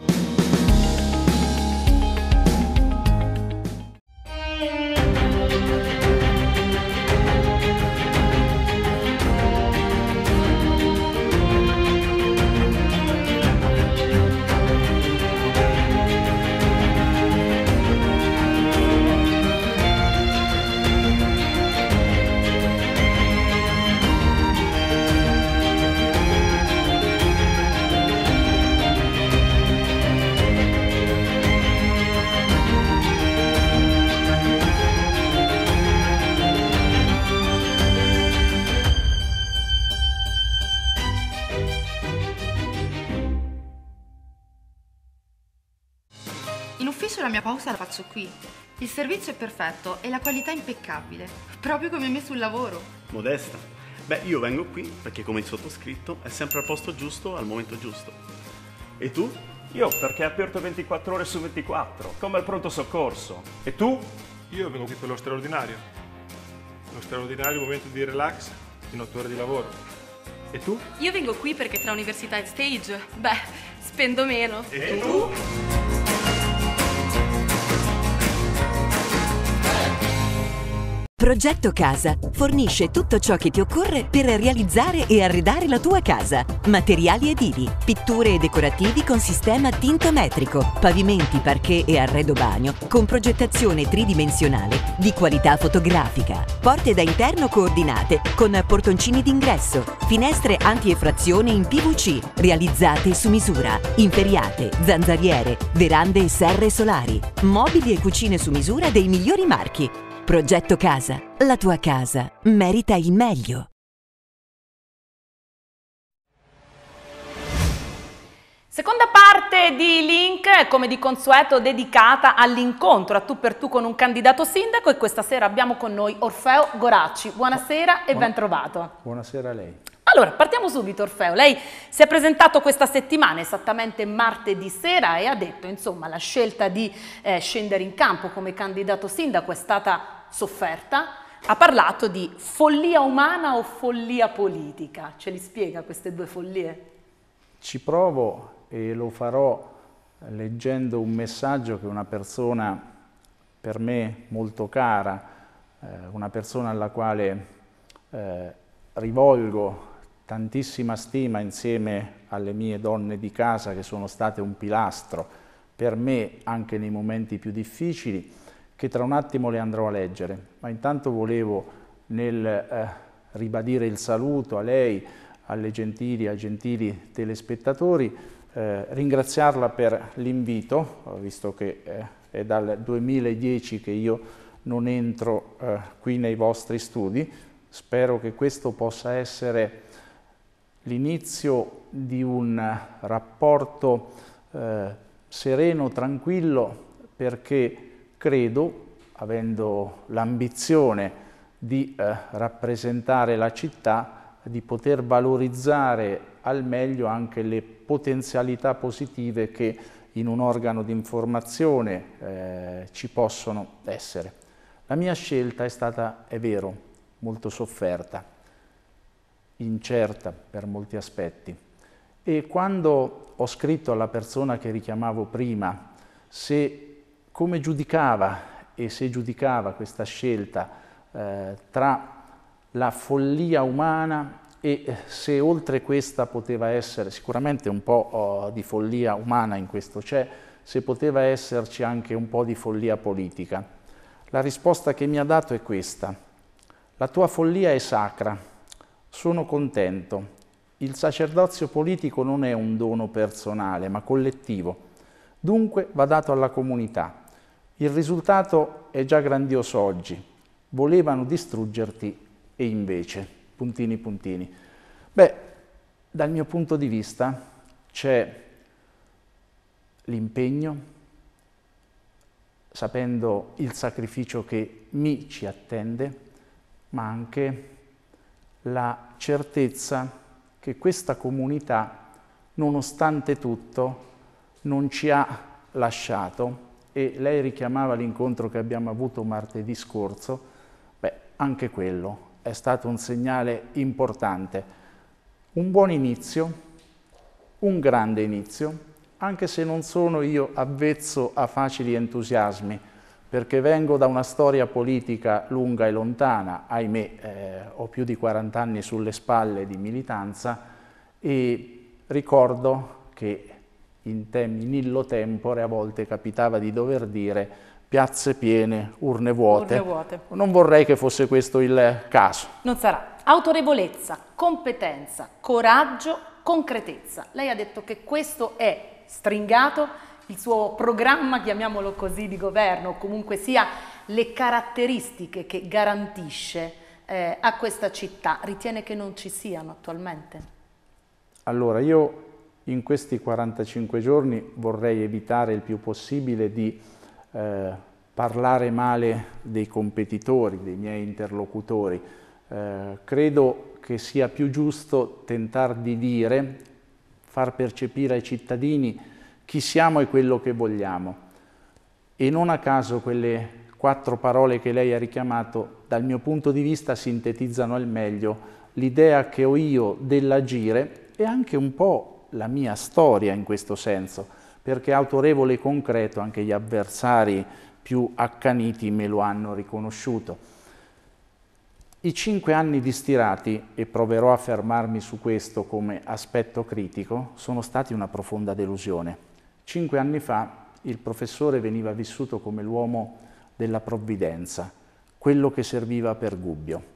faccio qui. Il servizio è perfetto e la qualità impeccabile, proprio come me sul lavoro. Modesta. Beh, io vengo qui perché come il sottoscritto è sempre al posto giusto al momento giusto. E tu? Io perché è aperto 24 ore su 24, come al pronto soccorso. E tu? Io vengo qui per lo straordinario. Lo straordinario momento di relax in 8 ore di lavoro. E tu? Io vengo qui perché tra università e stage, beh, spendo meno. E, e tu? tu? Progetto Casa fornisce tutto ciò che ti occorre per realizzare e arredare la tua casa. Materiali edili, pitture e decorativi con sistema tintometrico, pavimenti, parquet e arredo bagno con progettazione tridimensionale di qualità fotografica. Porte da interno coordinate con portoncini d'ingresso, finestre anti-effrazione in PVC realizzate su misura, inferiate, zanzariere, verande e serre solari, mobili e cucine su misura dei migliori marchi Progetto Casa. La tua casa merita il meglio. Seconda parte di Link, come di consueto, dedicata all'incontro a tu per tu con un candidato sindaco e questa sera abbiamo con noi Orfeo Goracci. Buonasera e ben trovato. Buonasera a lei. Allora, partiamo subito Orfeo. Lei si è presentato questa settimana, esattamente martedì sera, e ha detto, insomma, la scelta di eh, scendere in campo come candidato sindaco è stata sofferta. Ha parlato di follia umana o follia politica. Ce li spiega queste due follie? Ci provo e lo farò leggendo un messaggio che una persona per me molto cara, eh, una persona alla quale eh, rivolgo tantissima stima insieme alle mie donne di casa che sono state un pilastro per me anche nei momenti più difficili, che tra un attimo le andrò a leggere. Ma intanto volevo nel eh, ribadire il saluto a lei, alle gentili e ai gentili telespettatori, eh, ringraziarla per l'invito, visto che eh, è dal 2010 che io non entro eh, qui nei vostri studi, spero che questo possa essere l'inizio di un rapporto eh, sereno, tranquillo, perché credo, avendo l'ambizione di eh, rappresentare la città, di poter valorizzare al meglio anche le potenzialità positive che in un organo di informazione eh, ci possono essere. La mia scelta è stata, è vero, molto sofferta incerta per molti aspetti. E quando ho scritto alla persona che richiamavo prima se come giudicava e se giudicava questa scelta eh, tra la follia umana e eh, se oltre questa poteva essere, sicuramente un po' oh, di follia umana in questo c'è, se poteva esserci anche un po' di follia politica. La risposta che mi ha dato è questa, la tua follia è sacra, sono contento. Il sacerdozio politico non è un dono personale, ma collettivo. Dunque va dato alla comunità. Il risultato è già grandioso oggi. Volevano distruggerti e invece, puntini puntini. Beh, dal mio punto di vista c'è l'impegno, sapendo il sacrificio che mi ci attende, ma anche la certezza che questa comunità, nonostante tutto, non ci ha lasciato e lei richiamava l'incontro che abbiamo avuto martedì scorso, beh, anche quello è stato un segnale importante. Un buon inizio, un grande inizio, anche se non sono io avvezzo a facili entusiasmi, perché vengo da una storia politica lunga e lontana, ahimè eh, ho più di 40 anni sulle spalle di militanza e ricordo che in, tem in illo tempore a volte capitava di dover dire piazze piene, urne vuote. urne vuote. Non vorrei che fosse questo il caso. Non sarà. Autorevolezza, competenza, coraggio, concretezza. Lei ha detto che questo è stringato il suo programma, chiamiamolo così, di governo, o comunque sia le caratteristiche che garantisce eh, a questa città, ritiene che non ci siano attualmente? Allora, io in questi 45 giorni vorrei evitare il più possibile di eh, parlare male dei competitori, dei miei interlocutori. Eh, credo che sia più giusto tentare di dire, far percepire ai cittadini chi siamo e quello che vogliamo. E non a caso quelle quattro parole che lei ha richiamato, dal mio punto di vista, sintetizzano al meglio l'idea che ho io dell'agire e anche un po' la mia storia in questo senso, perché autorevole e concreto anche gli avversari più accaniti me lo hanno riconosciuto. I cinque anni di stirati, e proverò a fermarmi su questo come aspetto critico, sono stati una profonda delusione. Cinque anni fa il professore veniva vissuto come l'uomo della provvidenza, quello che serviva per Gubbio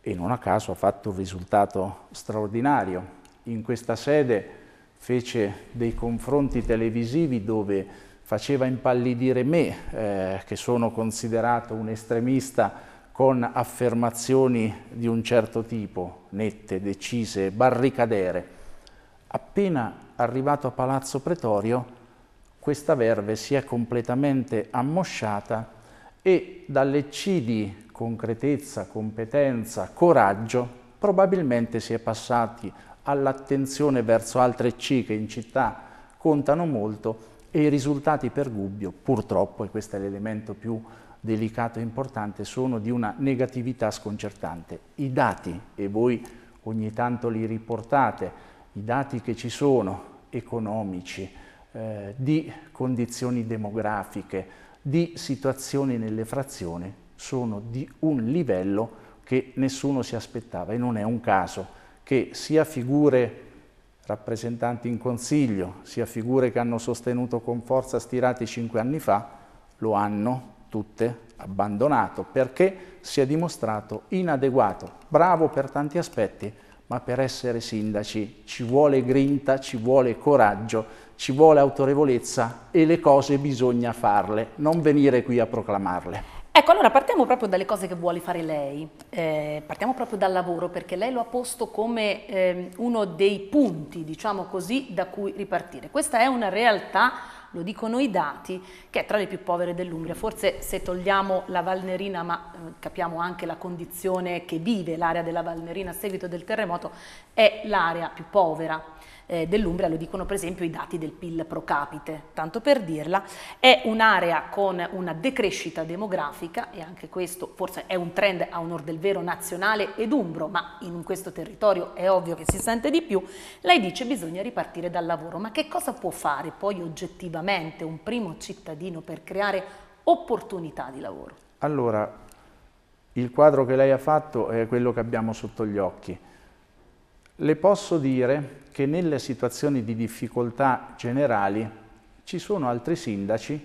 e non a caso ha fatto un risultato straordinario. In questa sede fece dei confronti televisivi dove faceva impallidire me, eh, che sono considerato un estremista, con affermazioni di un certo tipo, nette, decise, barricadere. Appena arrivato a Palazzo Pretorio, questa verve si è completamente ammosciata e dalle C di concretezza, competenza, coraggio, probabilmente si è passati all'attenzione verso altre C che in città contano molto e i risultati per Gubbio, purtroppo, e questo è l'elemento più delicato e importante, sono di una negatività sconcertante. I dati, e voi ogni tanto li riportate, i dati che ci sono economici, eh, di condizioni demografiche, di situazioni nelle frazioni sono di un livello che nessuno si aspettava e non è un caso che sia figure rappresentanti in consiglio, sia figure che hanno sostenuto con forza Stirati cinque anni fa, lo hanno tutte abbandonato perché si è dimostrato inadeguato, bravo per tanti aspetti, ma per essere sindaci ci vuole grinta, ci vuole coraggio, ci vuole autorevolezza e le cose bisogna farle, non venire qui a proclamarle. Ecco, allora partiamo proprio dalle cose che vuole fare lei, eh, partiamo proprio dal lavoro perché lei lo ha posto come eh, uno dei punti, diciamo così, da cui ripartire. Questa è una realtà lo dicono i dati, che è tra le più povere dell'Umbria. Forse se togliamo la Valnerina, ma eh, capiamo anche la condizione che vive l'area della Valnerina a seguito del terremoto, è l'area più povera eh, dell'Umbria, lo dicono per esempio i dati del PIL pro capite, tanto per dirla, è un'area con una decrescita demografica e anche questo forse è un trend a onor del vero nazionale ed umbro, ma in questo territorio è ovvio che si sente di più, lei dice bisogna ripartire dal lavoro, ma che cosa può fare poi oggettivamente un primo cittadino per creare opportunità di lavoro? Allora, il quadro che lei ha fatto è quello che abbiamo sotto gli occhi. Le posso dire che nelle situazioni di difficoltà generali ci sono altri sindaci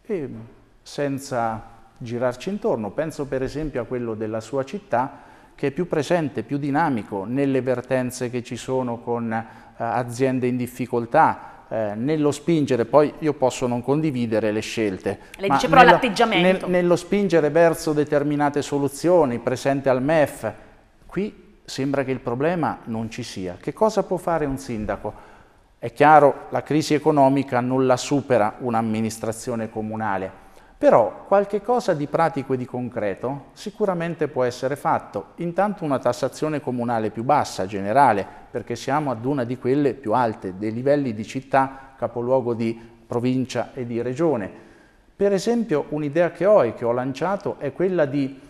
e mm, senza girarci intorno. Penso per esempio a quello della sua città che è più presente, più dinamico nelle vertenze che ci sono con eh, aziende in difficoltà, eh, nello spingere, poi io posso non condividere le scelte. Le dice però l'atteggiamento. Nel, nello spingere verso determinate soluzioni, presente al MEF, qui sembra che il problema non ci sia. Che cosa può fare un sindaco? È chiaro, la crisi economica non la supera un'amministrazione comunale, però qualche cosa di pratico e di concreto sicuramente può essere fatto. Intanto una tassazione comunale più bassa, generale, perché siamo ad una di quelle più alte, dei livelli di città, capoluogo di provincia e di regione. Per esempio un'idea che ho e che ho lanciato è quella di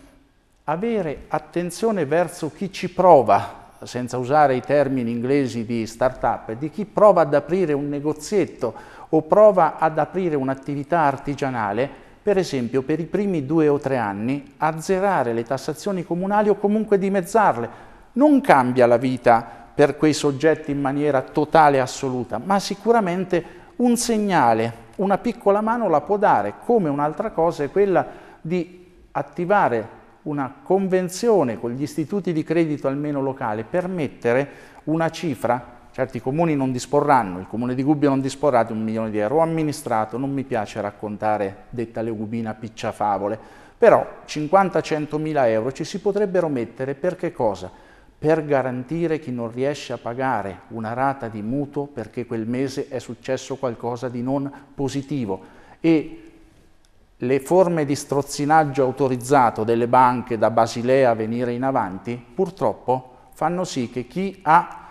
avere attenzione verso chi ci prova, senza usare i termini inglesi di start-up, di chi prova ad aprire un negozietto o prova ad aprire un'attività artigianale, per esempio per i primi due o tre anni, azzerare le tassazioni comunali o comunque dimezzarle. Non cambia la vita per quei soggetti in maniera totale e assoluta, ma sicuramente un segnale, una piccola mano la può dare, come un'altra cosa è quella di attivare una convenzione con gli istituti di credito almeno locale per mettere una cifra certi comuni non disporranno, il comune di Gubbio non disporrà di un milione di euro amministrato, non mi piace raccontare detta legubina picciafavole, però 50-100 mila euro ci si potrebbero mettere per che cosa? Per garantire chi non riesce a pagare una rata di mutuo perché quel mese è successo qualcosa di non positivo e le forme di strozzinaggio autorizzato delle banche da Basilea a venire in avanti, purtroppo fanno sì che chi ha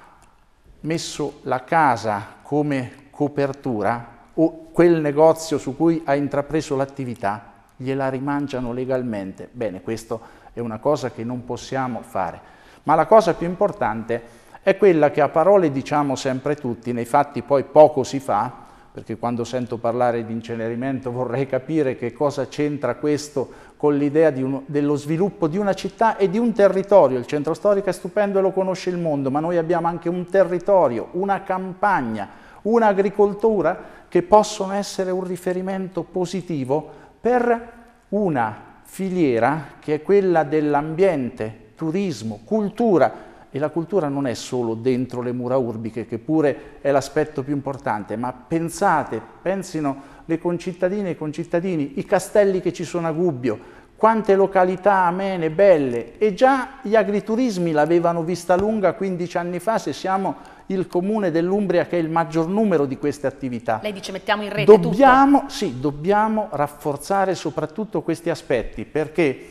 messo la casa come copertura o quel negozio su cui ha intrapreso l'attività gliela rimangiano legalmente. Bene, questa è una cosa che non possiamo fare. Ma la cosa più importante è quella che a parole diciamo sempre tutti, nei fatti poi poco si fa, perché quando sento parlare di incenerimento vorrei capire che cosa c'entra questo con l'idea dello sviluppo di una città e di un territorio. Il centro storico è stupendo e lo conosce il mondo, ma noi abbiamo anche un territorio, una campagna, un'agricoltura che possono essere un riferimento positivo per una filiera che è quella dell'ambiente, turismo, cultura, e la cultura non è solo dentro le mura urbiche, che pure è l'aspetto più importante, ma pensate, pensino le concittadine e i concittadini, i castelli che ci sono a Gubbio, quante località amene, belle e già gli agriturismi l'avevano vista lunga 15 anni fa se siamo il comune dell'Umbria che è il maggior numero di queste attività. Lei dice mettiamo in rete dobbiamo, tutto. Sì, dobbiamo rafforzare soprattutto questi aspetti perché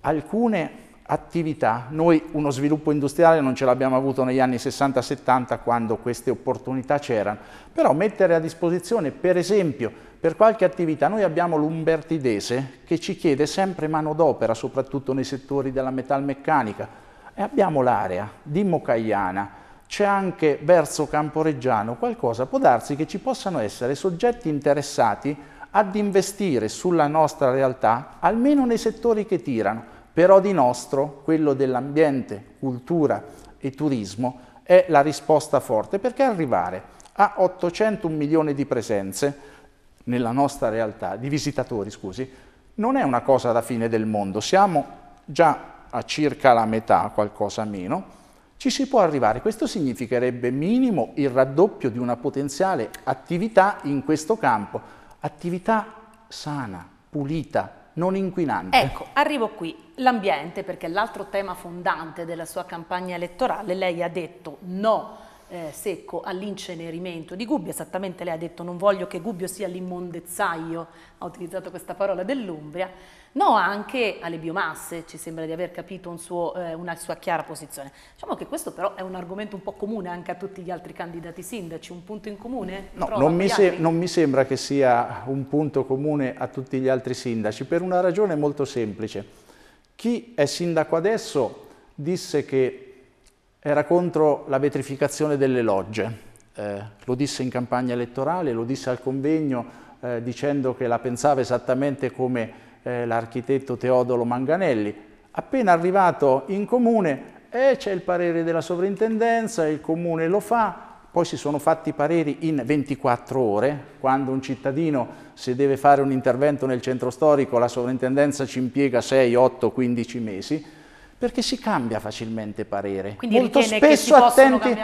alcune attività. Noi uno sviluppo industriale non ce l'abbiamo avuto negli anni 60-70 quando queste opportunità c'erano, però mettere a disposizione per esempio per qualche attività, noi abbiamo l'Umbertidese che ci chiede sempre manodopera, soprattutto nei settori della metalmeccanica, e abbiamo l'area di Mocaiana, c'è anche verso Camporeggiano qualcosa, può darsi che ci possano essere soggetti interessati ad investire sulla nostra realtà, almeno nei settori che tirano però di nostro, quello dell'ambiente, cultura e turismo, è la risposta forte, perché arrivare a 801 milioni di presenze nella nostra realtà, di visitatori, scusi, non è una cosa da fine del mondo, siamo già a circa la metà, qualcosa meno, ci si può arrivare. Questo significherebbe minimo il raddoppio di una potenziale attività in questo campo, attività sana, pulita, non inquinante. Ecco, arrivo qui. L'ambiente, perché è l'altro tema fondante della sua campagna elettorale, lei ha detto no eh, secco all'incenerimento di Gubbio, esattamente lei ha detto non voglio che Gubbio sia l'immondezzaio, ha utilizzato questa parola dell'Umbria, no anche alle biomasse, ci sembra di aver capito un suo, eh, una sua chiara posizione. Diciamo che questo però è un argomento un po' comune anche a tutti gli altri candidati sindaci, un punto in comune? No, non mi, se, non mi sembra che sia un punto comune a tutti gli altri sindaci, per una ragione molto semplice. Chi è sindaco adesso disse che era contro la vetrificazione delle logge. Eh, lo disse in campagna elettorale, lo disse al convegno eh, dicendo che la pensava esattamente come eh, l'architetto Teodolo Manganelli. Appena arrivato in comune, eh, c'è il parere della sovrintendenza, il comune lo fa, poi si sono fatti i pareri in 24 ore, quando un cittadino se deve fare un intervento nel centro storico la sovrintendenza ci impiega 6, 8, 15 mesi, perché si cambia facilmente parere. Quindi Molto spesso attenti,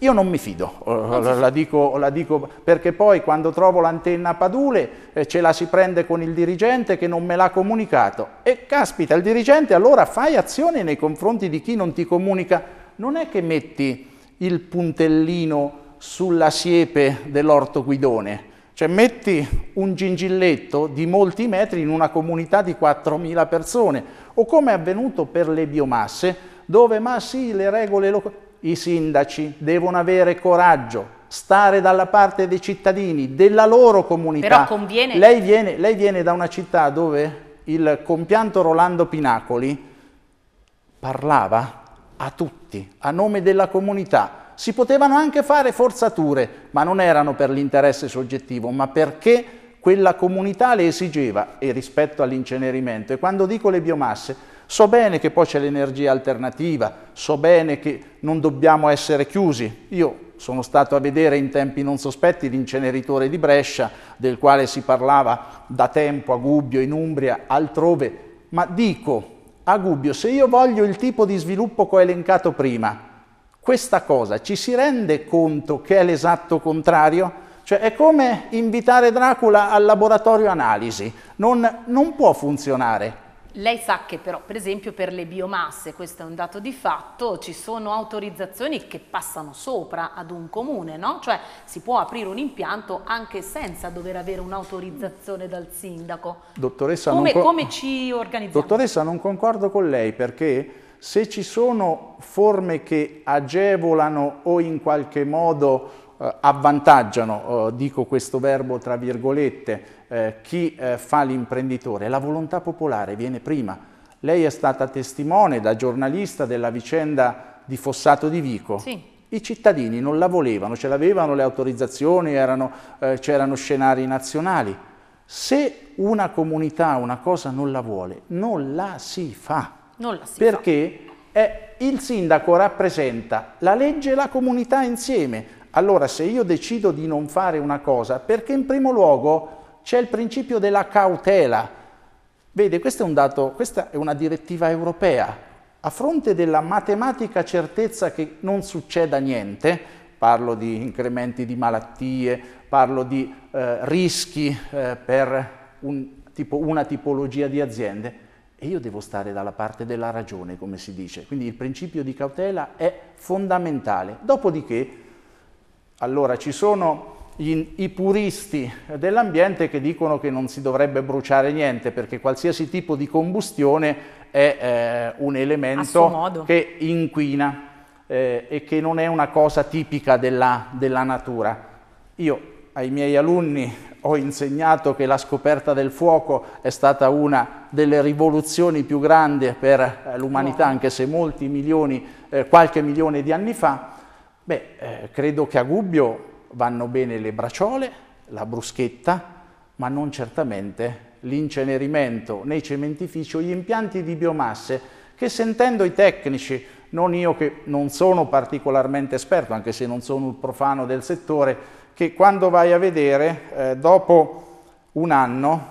io non mi fido, eh, la dico, la dico, perché poi quando trovo l'antenna a padule eh, ce la si prende con il dirigente che non me l'ha comunicato. E caspita, il dirigente allora fai azione nei confronti di chi non ti comunica. Non è che metti il puntellino sulla siepe dell'orto guidone, cioè metti un gingilletto di molti metri in una comunità di 4.000 persone, o come è avvenuto per le biomasse, dove ma sì, le regole locali i sindaci devono avere coraggio, stare dalla parte dei cittadini, della loro comunità. Però conviene... Lei viene, lei viene da una città dove il compianto Rolando Pinacoli parlava a tutti, a nome della comunità. Si potevano anche fare forzature, ma non erano per l'interesse soggettivo, ma perché quella comunità le esigeva e rispetto all'incenerimento. E quando dico le biomasse, So bene che poi c'è l'energia alternativa, so bene che non dobbiamo essere chiusi. Io sono stato a vedere in tempi non sospetti l'inceneritore di Brescia, del quale si parlava da tempo a Gubbio, in Umbria, altrove, ma dico a Gubbio, se io voglio il tipo di sviluppo che ho elencato prima, questa cosa ci si rende conto che è l'esatto contrario? Cioè è come invitare Dracula al laboratorio analisi, non, non può funzionare. Lei sa che però, per esempio, per le biomasse, questo è un dato di fatto, ci sono autorizzazioni che passano sopra ad un comune, no? Cioè si può aprire un impianto anche senza dover avere un'autorizzazione dal sindaco. Dottoressa, come, non come ci organizziamo? Dottoressa, non concordo con lei perché se ci sono forme che agevolano o in qualche modo eh, avvantaggiano, eh, dico questo verbo tra virgolette, eh, chi fa l'imprenditore. La volontà popolare viene prima. Lei è stata testimone da giornalista della vicenda di Fossato di Vico. Sì. I cittadini non la volevano, ce l'avevano le autorizzazioni, c'erano eh, scenari nazionali. Se una comunità una cosa non la vuole, non la si fa. La si perché fa. È, il sindaco rappresenta la legge e la comunità insieme allora se io decido di non fare una cosa, perché in primo luogo c'è il principio della cautela. Vede, questo è un dato, questa è una direttiva europea. A fronte della matematica certezza che non succeda niente, parlo di incrementi di malattie, parlo di eh, rischi eh, per un, tipo, una tipologia di aziende, e io devo stare dalla parte della ragione, come si dice. Quindi il principio di cautela è fondamentale. Dopodiché allora ci sono gli, i puristi dell'ambiente che dicono che non si dovrebbe bruciare niente perché qualsiasi tipo di combustione è eh, un elemento che inquina eh, e che non è una cosa tipica della, della natura. Io ai miei alunni ho insegnato che la scoperta del fuoco è stata una delle rivoluzioni più grandi per eh, l'umanità, anche se molti milioni, eh, qualche milione di anni fa, Beh, eh, credo che a Gubbio vanno bene le braciole, la bruschetta, ma non certamente l'incenerimento nei cementifici o gli impianti di biomasse che sentendo i tecnici, non io che non sono particolarmente esperto, anche se non sono un profano del settore, che quando vai a vedere, eh, dopo un anno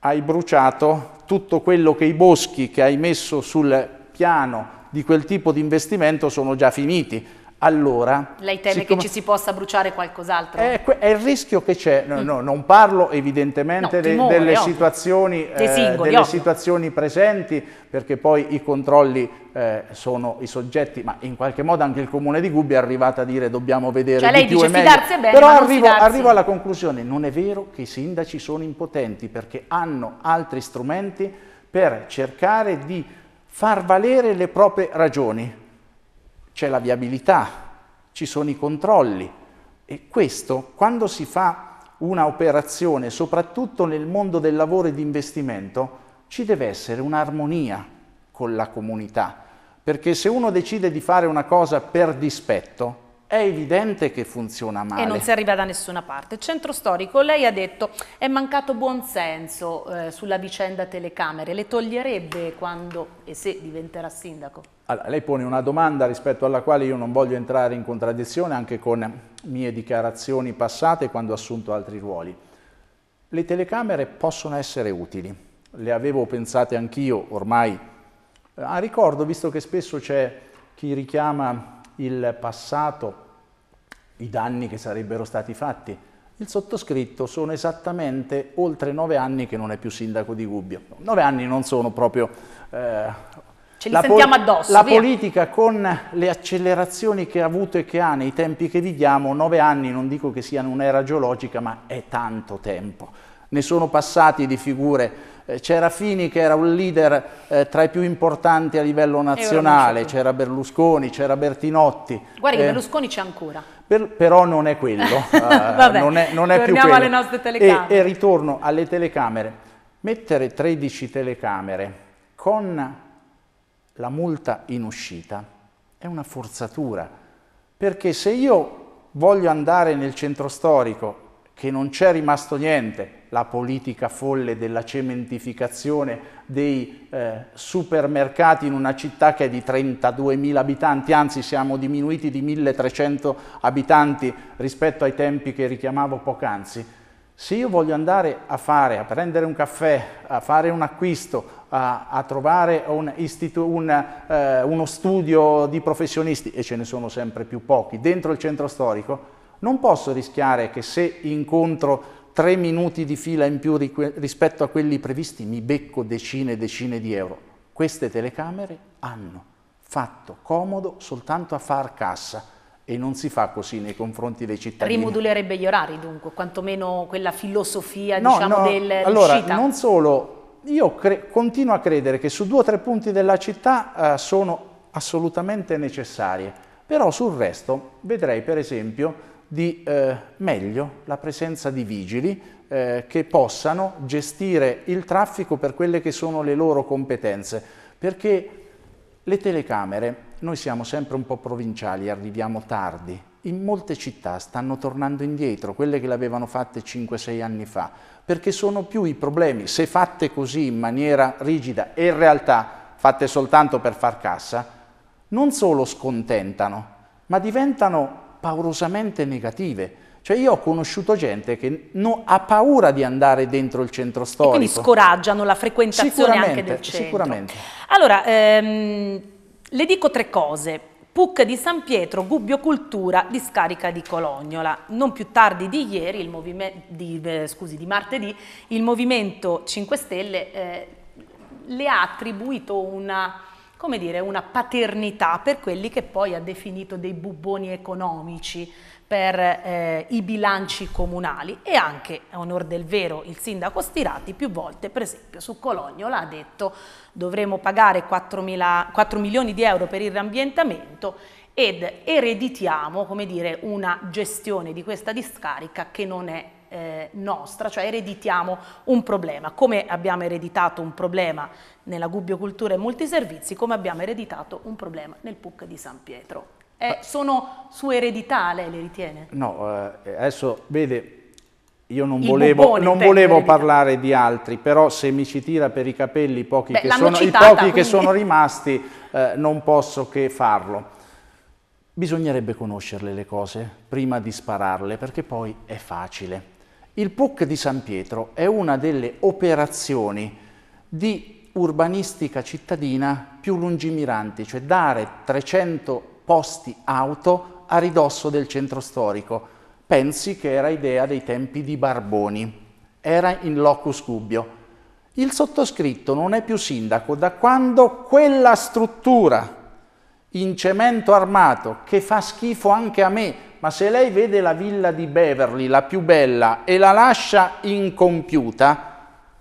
hai bruciato tutto quello che i boschi che hai messo sul piano di quel tipo di investimento sono già finiti allora, Lei teme siccome... che ci si possa bruciare qualcos'altro? È, eh, è, eh, il rischio che c'è, no, no, non parlo evidentemente no, timore, de, delle, situazioni, eh, delle situazioni, presenti, perché poi i controlli eh, sono i soggetti, ma in qualche modo anche il comune di Gubbio è arrivato a dire dobbiamo vedere cioè, lei più e meglio. È bene, Però arrivo, arrivo alla conclusione, non è vero che i sindaci sono impotenti perché hanno altri strumenti per cercare di far valere le proprie ragioni c'è la viabilità, ci sono i controlli e questo quando si fa una operazione, soprattutto nel mondo del lavoro e di investimento, ci deve essere un'armonia con la comunità, perché se uno decide di fare una cosa per dispetto, è evidente che funziona male. E non si arriva da nessuna parte. Centro storico, lei ha detto è mancato buonsenso eh, sulla vicenda telecamere, le toglierebbe quando e se diventerà sindaco? Allora, lei pone una domanda rispetto alla quale io non voglio entrare in contraddizione anche con mie dichiarazioni passate quando ho assunto altri ruoli. Le telecamere possono essere utili, le avevo pensate anch'io ormai. Ah, ricordo, visto che spesso c'è chi richiama il passato, i danni che sarebbero stati fatti. Il sottoscritto sono esattamente oltre nove anni che non è più sindaco di Gubbio. Nove anni non sono proprio... Eh, Ce li la sentiamo addosso. La via. politica con le accelerazioni che ha avuto e che ha nei tempi che viviamo, nove anni non dico che siano un'era geologica, ma è tanto tempo ne sono passati di figure. Eh, c'era Fini che era un leader eh, tra i più importanti a livello nazionale, c'era Berlusconi, c'era Bertinotti. Guarda che eh, Berlusconi c'è ancora. Per, però non è quello, eh, Vabbè, non è, non è più quello. alle nostre telecamere. E, e ritorno alle telecamere. Mettere 13 telecamere con la multa in uscita è una forzatura, perché se io voglio andare nel centro storico, che non c'è rimasto niente, la politica folle della cementificazione dei eh, supermercati in una città che è di 32.000 abitanti, anzi siamo diminuiti di 1.300 abitanti rispetto ai tempi che richiamavo poc'anzi. Se io voglio andare a fare, a prendere un caffè, a fare un acquisto, a, a trovare un un, eh, uno studio di professionisti, e ce ne sono sempre più pochi, dentro il centro storico, non posso rischiare che se incontro tre minuti di fila in più rispetto a quelli previsti, mi becco decine e decine di euro. Queste telecamere hanno fatto comodo soltanto a far cassa e non si fa così nei confronti dei cittadini. Rimodulerebbe gli orari dunque, quantomeno quella filosofia no, diciamo, no, del allora, non solo, io continuo a credere che su due o tre punti della città eh, sono assolutamente necessarie, però sul resto vedrei per esempio di eh, meglio la presenza di vigili eh, che possano gestire il traffico per quelle che sono le loro competenze, perché le telecamere, noi siamo sempre un po' provinciali, arriviamo tardi, in molte città stanno tornando indietro, quelle che le avevano fatte 5-6 anni fa, perché sono più i problemi, se fatte così in maniera rigida e in realtà fatte soltanto per far cassa, non solo scontentano, ma diventano paurosamente negative. Cioè io ho conosciuto gente che no, ha paura di andare dentro il centro storico. E quindi scoraggiano la frequentazione anche del centro. Sicuramente. Allora, ehm, le dico tre cose. PUC di San Pietro, Gubbio Cultura, discarica di Colognola. Non più tardi di ieri, di, eh, scusi, di martedì, il Movimento 5 Stelle eh, le ha attribuito una come dire, una paternità per quelli che poi ha definito dei bubboni economici per eh, i bilanci comunali e anche, a onor del vero, il sindaco Stirati più volte, per esempio, su Colognola ha detto dovremo pagare 4, mila, 4 milioni di euro per il riambientamento ed ereditiamo, come dire, una gestione di questa discarica che non è eh, nostra, cioè ereditiamo un problema, come abbiamo ereditato un problema nella Gubbio Cultura e Multiservizi, come abbiamo ereditato un problema nel PUC di San Pietro. Eh, sono sue eredità, lei le ritiene? No, eh, eh adesso vede, io non I volevo, non volevo parlare di altri, però se mi ci tira per i capelli pochi Beh, che sono, citata, i pochi quindi... che sono rimasti, eh, non posso che farlo. Bisognerebbe conoscerle le cose prima di spararle, perché poi è facile. Il PUC di San Pietro è una delle operazioni di urbanistica cittadina più lungimiranti, cioè dare 300 posti auto a ridosso del centro storico. Pensi che era idea dei tempi di Barboni, era in locus Gubbio. Il sottoscritto non è più sindaco da quando quella struttura in cemento armato, che fa schifo anche a me, ma se lei vede la villa di Beverly, la più bella, e la lascia incompiuta,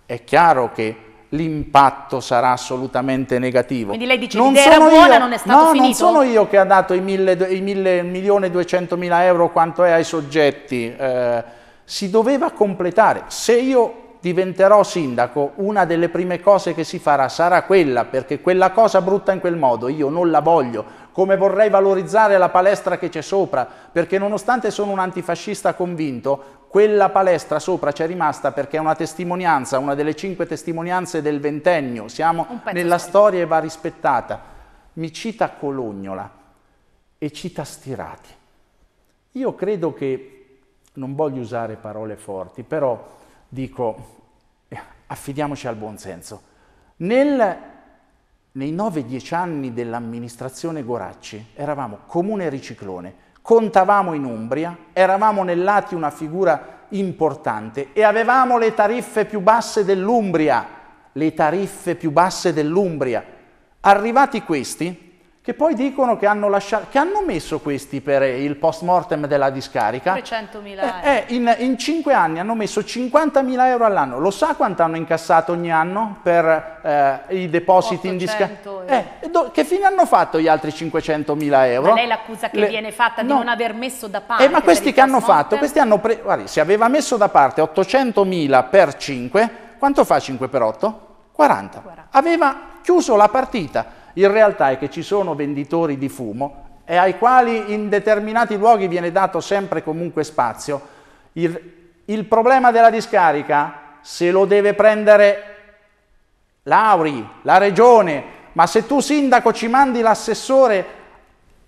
è chiaro che l'impatto sarà assolutamente negativo. Quindi lei dice non l'idea era buona, io, non è stato no, finito? non sono io che ha dato i 1.200.000 euro quanto è ai soggetti, eh, si doveva completare. Se io diventerò sindaco, una delle prime cose che si farà sarà quella, perché quella cosa brutta in quel modo io non la voglio, come vorrei valorizzare la palestra che c'è sopra, perché nonostante sono un antifascista convinto, quella palestra sopra c'è rimasta perché è una testimonianza, una delle cinque testimonianze del ventennio, siamo nella storia e va rispettata. Mi cita Colognola e cita Stirati. Io credo che, non voglio usare parole forti, però dico eh, affidiamoci al buonsenso. Nel, nei 9-10 anni dell'amministrazione Goracci eravamo comune riciclone, contavamo in Umbria, eravamo nell'Ati una figura importante e avevamo le tariffe più basse dell'Umbria, le tariffe più basse dell'Umbria. Arrivati questi, che poi dicono che hanno, lasciato, che hanno messo questi per il post mortem della discarica. 300.000 euro. Eh, eh, in, in 5 anni hanno messo 50.000 euro all'anno. Lo sa quanto hanno incassato ogni anno per eh, i depositi in discarica? euro. Eh, che fine hanno fatto gli altri 500.000 euro? Ma lei l'accusa che Le... viene fatta di no. non aver messo da eh, parte. ma questi che hanno fatto? Questi hanno pre... Guardi, se aveva messo da parte 800.000 per 5, quanto fa 5 per 8? 40. 40. Aveva chiuso la partita in realtà è che ci sono venditori di fumo e ai quali in determinati luoghi viene dato sempre comunque spazio. Il, il problema della discarica se lo deve prendere l'Auri, la Regione, ma se tu sindaco ci mandi l'assessore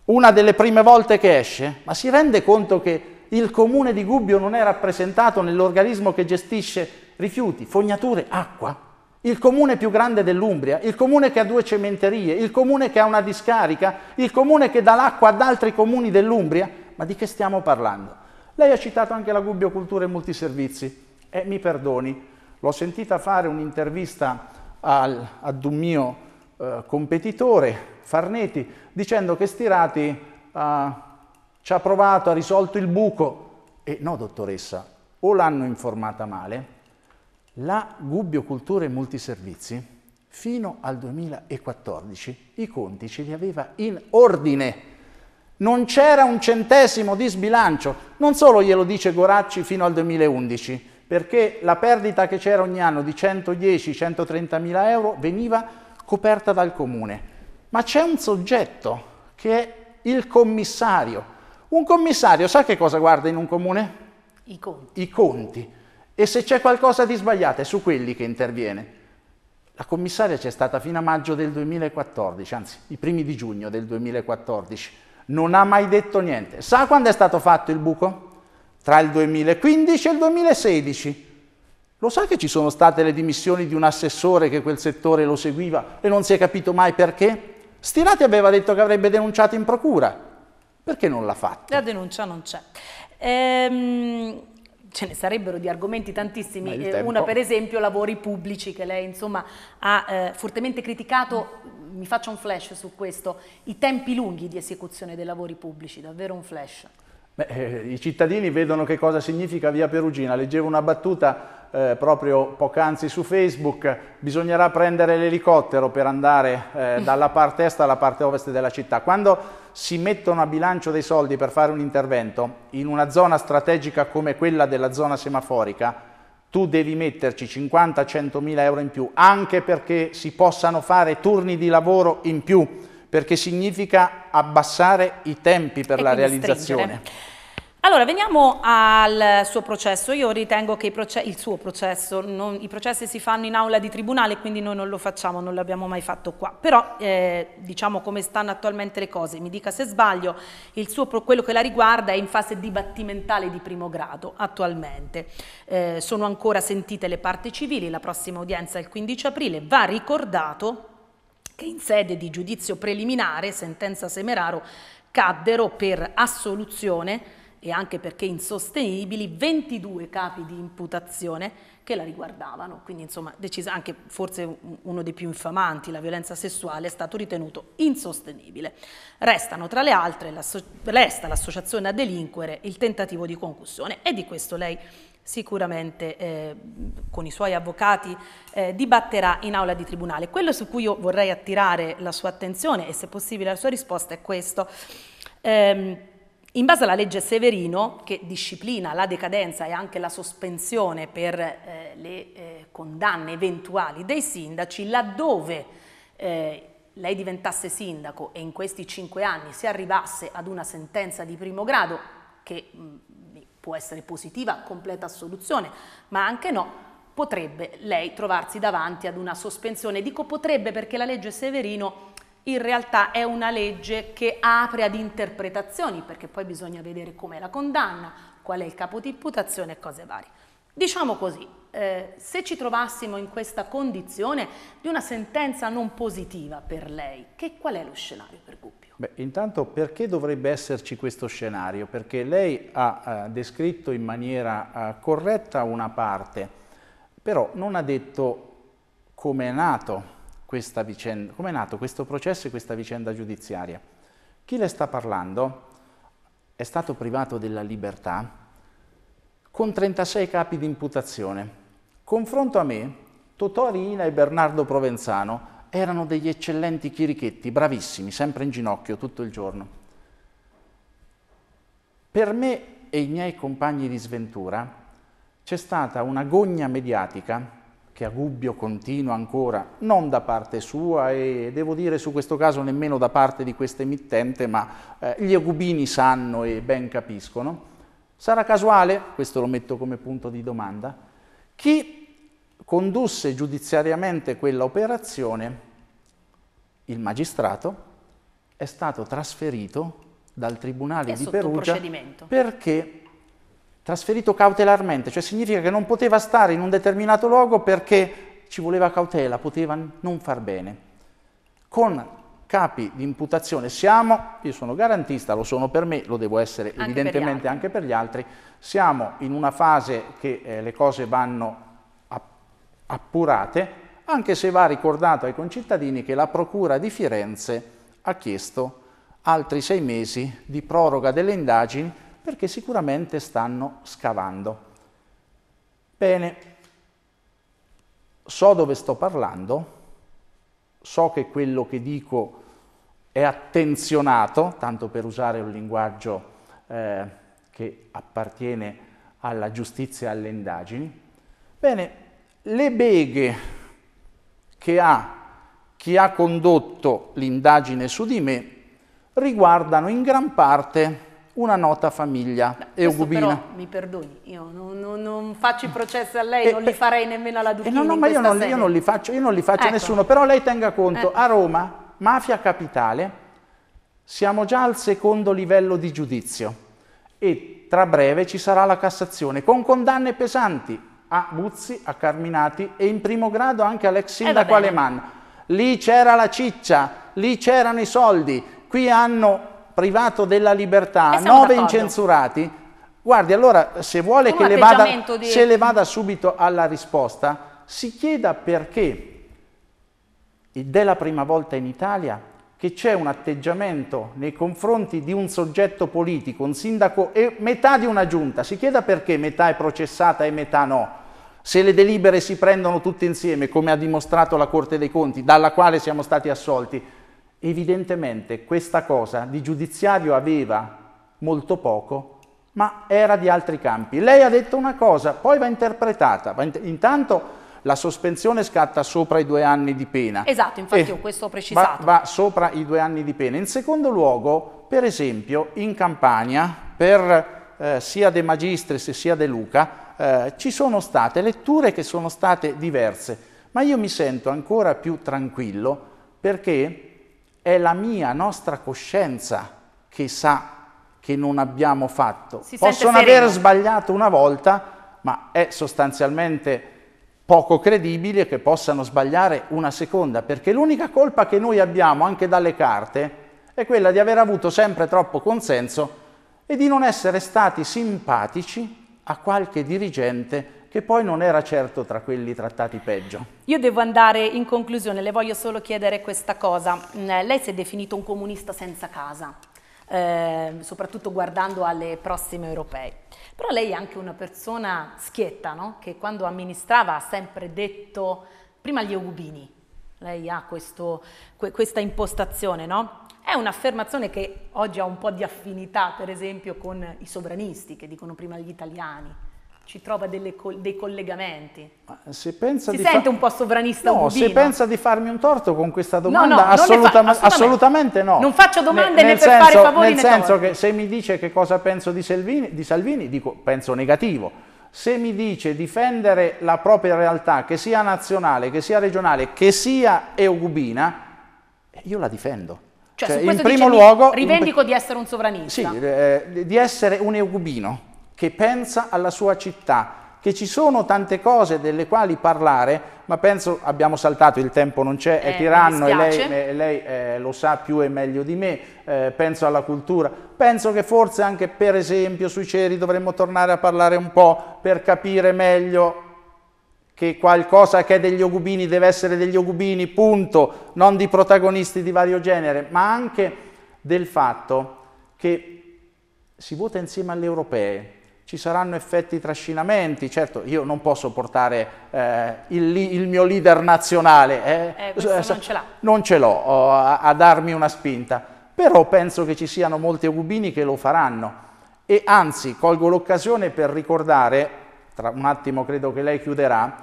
una delle prime volte che esce, ma si rende conto che il comune di Gubbio non è rappresentato nell'organismo che gestisce rifiuti, fognature, acqua? il comune più grande dell'Umbria, il comune che ha due cementerie, il comune che ha una discarica, il comune che dà l'acqua ad altri comuni dell'Umbria, ma di che stiamo parlando? Lei ha citato anche la Gubbio Cultura e Multiservizi e mi perdoni, l'ho sentita fare un'intervista ad un mio eh, competitore, Farneti, dicendo che Stirati eh, ci ha provato, ha risolto il buco. E no, dottoressa, o l'hanno informata male, la Gubbio Cultura e Multiservizi fino al 2014 i conti ce li aveva in ordine. Non c'era un centesimo di sbilancio. Non solo glielo dice Goracci fino al 2011, perché la perdita che c'era ogni anno di 110-130 mila euro veniva coperta dal comune. Ma c'è un soggetto che è il commissario. Un commissario sa che cosa guarda in un comune? I conti. I conti. E se c'è qualcosa di sbagliato è su quelli che interviene. La commissaria c'è stata fino a maggio del 2014, anzi i primi di giugno del 2014. Non ha mai detto niente. Sa quando è stato fatto il buco? Tra il 2015 e il 2016. Lo sa che ci sono state le dimissioni di un assessore che quel settore lo seguiva e non si è capito mai perché? Stirati aveva detto che avrebbe denunciato in procura. Perché non l'ha fatto? La denuncia non c'è. Ehm, ce ne sarebbero di argomenti tantissimi, eh, una per esempio lavori pubblici che lei insomma ha eh, fortemente criticato, mi faccio un flash su questo, i tempi lunghi di esecuzione dei lavori pubblici, davvero un flash. Beh, eh, I cittadini vedono che cosa significa via Perugina, leggevo una battuta eh, proprio poc'anzi su Facebook, bisognerà prendere l'elicottero per andare eh, dalla parte est alla parte ovest della città. Quando si mettono a bilancio dei soldi per fare un intervento in una zona strategica come quella della zona semaforica, tu devi metterci 50-100 mila euro in più, anche perché si possano fare turni di lavoro in più, perché significa abbassare i tempi per e la realizzazione. Stringere. Allora, veniamo al suo processo. Io ritengo che il suo processo, non, i processi si fanno in aula di tribunale, quindi noi non lo facciamo, non l'abbiamo mai fatto qua. Però eh, diciamo come stanno attualmente le cose. Mi dica se sbaglio, suo, quello che la riguarda è in fase dibattimentale di primo grado attualmente. Eh, sono ancora sentite le parti civili, la prossima udienza è il 15 aprile. Va ricordato che in sede di giudizio preliminare, sentenza Semeraro, caddero per assoluzione e anche perché insostenibili 22 capi di imputazione che la riguardavano, quindi insomma decisa, anche forse uno dei più infamanti, la violenza sessuale è stato ritenuto insostenibile. Restano tra le altre, resta l'associazione a delinquere, il tentativo di concussione e di questo lei sicuramente eh, con i suoi avvocati eh, dibatterà in aula di tribunale. Quello su cui io vorrei attirare la sua attenzione e se possibile la sua risposta è questo. Ehm, in base alla legge Severino, che disciplina la decadenza e anche la sospensione per eh, le eh, condanne eventuali dei sindaci, laddove eh, lei diventasse sindaco e in questi cinque anni si arrivasse ad una sentenza di primo grado, che mh, mm, può essere positiva, completa assoluzione, ma anche no, potrebbe lei trovarsi davanti ad una sospensione. Dico potrebbe perché la legge Severino in realtà è una legge che apre ad interpretazioni, perché poi bisogna vedere com'è la condanna, qual è il capo di imputazione e cose varie. Diciamo così, eh, se ci trovassimo in questa condizione di una sentenza non positiva per lei, che qual è lo scenario per Gubbio? Beh, intanto perché dovrebbe esserci questo scenario? Perché lei ha eh, descritto in maniera eh, corretta una parte, però non ha detto come è nato questa vicenda, come è nato questo processo e questa vicenda giudiziaria. Chi le sta parlando è stato privato della libertà con 36 capi di imputazione. Confronto a me, Totò Ina e Bernardo Provenzano erano degli eccellenti chirichetti, bravissimi, sempre in ginocchio tutto il giorno. Per me e i miei compagni di sventura c'è stata una gogna mediatica che a Gubbio continua ancora, non da parte sua e devo dire su questo caso nemmeno da parte di questa emittente, ma eh, gli agubini sanno e ben capiscono. Sarà casuale, questo lo metto come punto di domanda, chi condusse giudiziariamente quella operazione, il magistrato, è stato trasferito dal Tribunale è di Perugia perché Trasferito cautelarmente, cioè significa che non poteva stare in un determinato luogo perché ci voleva cautela, poteva non far bene. Con capi di imputazione siamo, io sono garantista, lo sono per me, lo devo essere anche evidentemente per anche per gli altri, siamo in una fase che eh, le cose vanno appurate, anche se va ricordato ai concittadini che la Procura di Firenze ha chiesto altri sei mesi di proroga delle indagini perché sicuramente stanno scavando. Bene, so dove sto parlando, so che quello che dico è attenzionato, tanto per usare un linguaggio eh, che appartiene alla giustizia e alle indagini. Bene, le beghe che ha chi ha condotto l'indagine su di me riguardano in gran parte una nota famiglia E eugubina. Però, mi perdoni, io non, non, non, faccio i processi a lei, e, eh, non li eh, farei nemmeno alla eh, Duchini. no, no, ma io non, io non, li faccio, io non li faccio ecco. a nessuno, però lei tenga conto, ecco. a Roma, mafia capitale, siamo già al secondo livello di giudizio e tra breve ci sarà la Cassazione con condanne pesanti a Buzzi, a Carminati e in primo grado anche all'ex sindaco eh, Aleman. Lì c'era la ciccia, lì c'erano i soldi, qui hanno privato della libertà, nove incensurati. Guardi, allora se vuole che le vada, di... se le vada subito alla risposta, si chieda perché ed è la prima volta in Italia che c'è un atteggiamento nei confronti di un soggetto politico, un sindaco e metà di una giunta. Si chieda perché metà è processata e metà no. Se le delibere si prendono tutte insieme, come ha dimostrato la Corte dei Conti, dalla quale siamo stati assolti, Evidentemente questa cosa di giudiziario aveva molto poco, ma era di altri campi. Lei ha detto una cosa, poi va interpretata. intanto la sospensione scatta sopra i due anni di pena. Esatto, infatti io eh, questo ho precisato. Va, va sopra i due anni di pena. In secondo luogo, per esempio, in Campania, per eh, sia De Magistris sia De Luca, eh, ci sono state letture che sono state diverse, ma io mi sento ancora più tranquillo perché è la mia, nostra coscienza che sa che non abbiamo fatto. Si Possono aver sbagliato una volta, ma è sostanzialmente poco credibile che possano sbagliare una seconda, perché l'unica colpa che noi abbiamo anche dalle carte è quella di aver avuto sempre troppo consenso e di non essere stati simpatici a qualche dirigente che poi non era certo tra quelli trattati peggio. Io devo andare in conclusione, le voglio solo chiedere questa cosa. Mm, eh, lei si è definito un comunista senza casa, eh, soprattutto guardando alle prossime europee. Però lei è anche una persona schietta, no? che quando amministrava ha sempre detto prima gli eubini. Lei ha questo, que questa impostazione, no? È un'affermazione che oggi ha un po' di affinità, per esempio, con i sovranisti che dicono prima gli italiani ci trova co dei collegamenti. Se pensa si di sente un po' sovranista No, se pensa di farmi un torto con questa domanda, no, no, assoluta assolutamente. assolutamente. no. Non faccio domande ne, né senso, per fare favori Nel senso torti. che se mi dice che cosa penso di Salvini, di Salvini dico penso negativo. Se mi dice difendere la propria realtà, che sia nazionale, che sia regionale, che sia eugubina, io la difendo. Cioè, cioè in primo luogo... Rivendico in... di essere un sovranista. Sì, eh, di essere un eugubino che pensa alla sua città, che ci sono tante cose delle quali parlare, ma penso abbiamo saltato, il tempo non c'è, è eh, tiranno e lei, eh, lei eh, lo sa più e meglio di me, eh, penso alla cultura, penso che forse anche per esempio sui ceri dovremmo tornare a parlare un po' per capire meglio che qualcosa che è degli ogubini deve essere degli ogubini, punto, non di protagonisti di vario genere, ma anche del fatto che si vota insieme alle europee, ci saranno effetti trascinamenti, certo io non posso portare eh, il, il, mio leader nazionale, eh, eh, non ce l'ho, oh, a, a, darmi una spinta, però penso che ci siano molti agubini che lo faranno e anzi colgo l'occasione per ricordare, tra un attimo credo che lei chiuderà,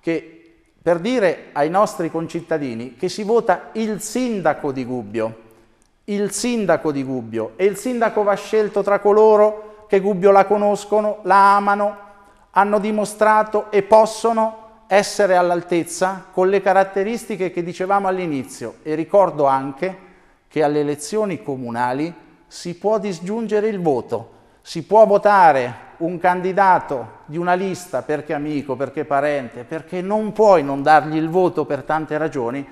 che per dire ai nostri concittadini che si vota il sindaco di Gubbio, il sindaco di Gubbio e il sindaco va scelto tra coloro che Gubbio la conoscono, la amano, hanno dimostrato e possono essere all'altezza con le caratteristiche che dicevamo all'inizio e ricordo anche che alle elezioni comunali si può disgiungere il voto, si può votare un candidato di una lista perché amico, perché parente, perché non puoi non dargli il voto per tante ragioni,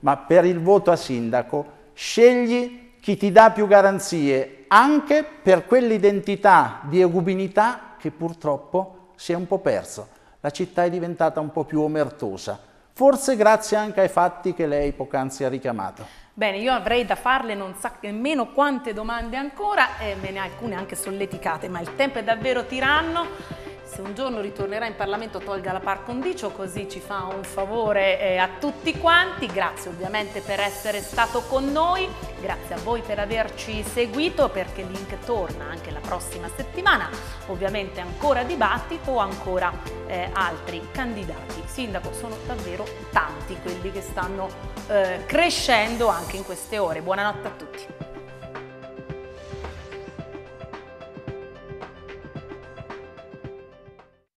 ma per il voto a sindaco scegli chi ti dà più garanzie anche per quell'identità di egubinità che purtroppo si è un po' perso. La città è diventata un po' più omertosa, forse grazie anche ai fatti che lei poc'anzi ha richiamato. Bene, io avrei da farle non so nemmeno quante domande ancora, e eh, me ne ha alcune anche solleticate, ma il tempo è davvero tiranno se un giorno ritornerà in Parlamento tolga la par condicio così ci fa un favore eh, a tutti quanti, grazie ovviamente per essere stato con noi, grazie a voi per averci seguito perché Link torna anche la prossima settimana, ovviamente ancora dibattito, ancora eh, altri candidati. Sindaco, sono davvero tanti quelli che stanno eh, crescendo anche in queste ore. Buonanotte a tutti.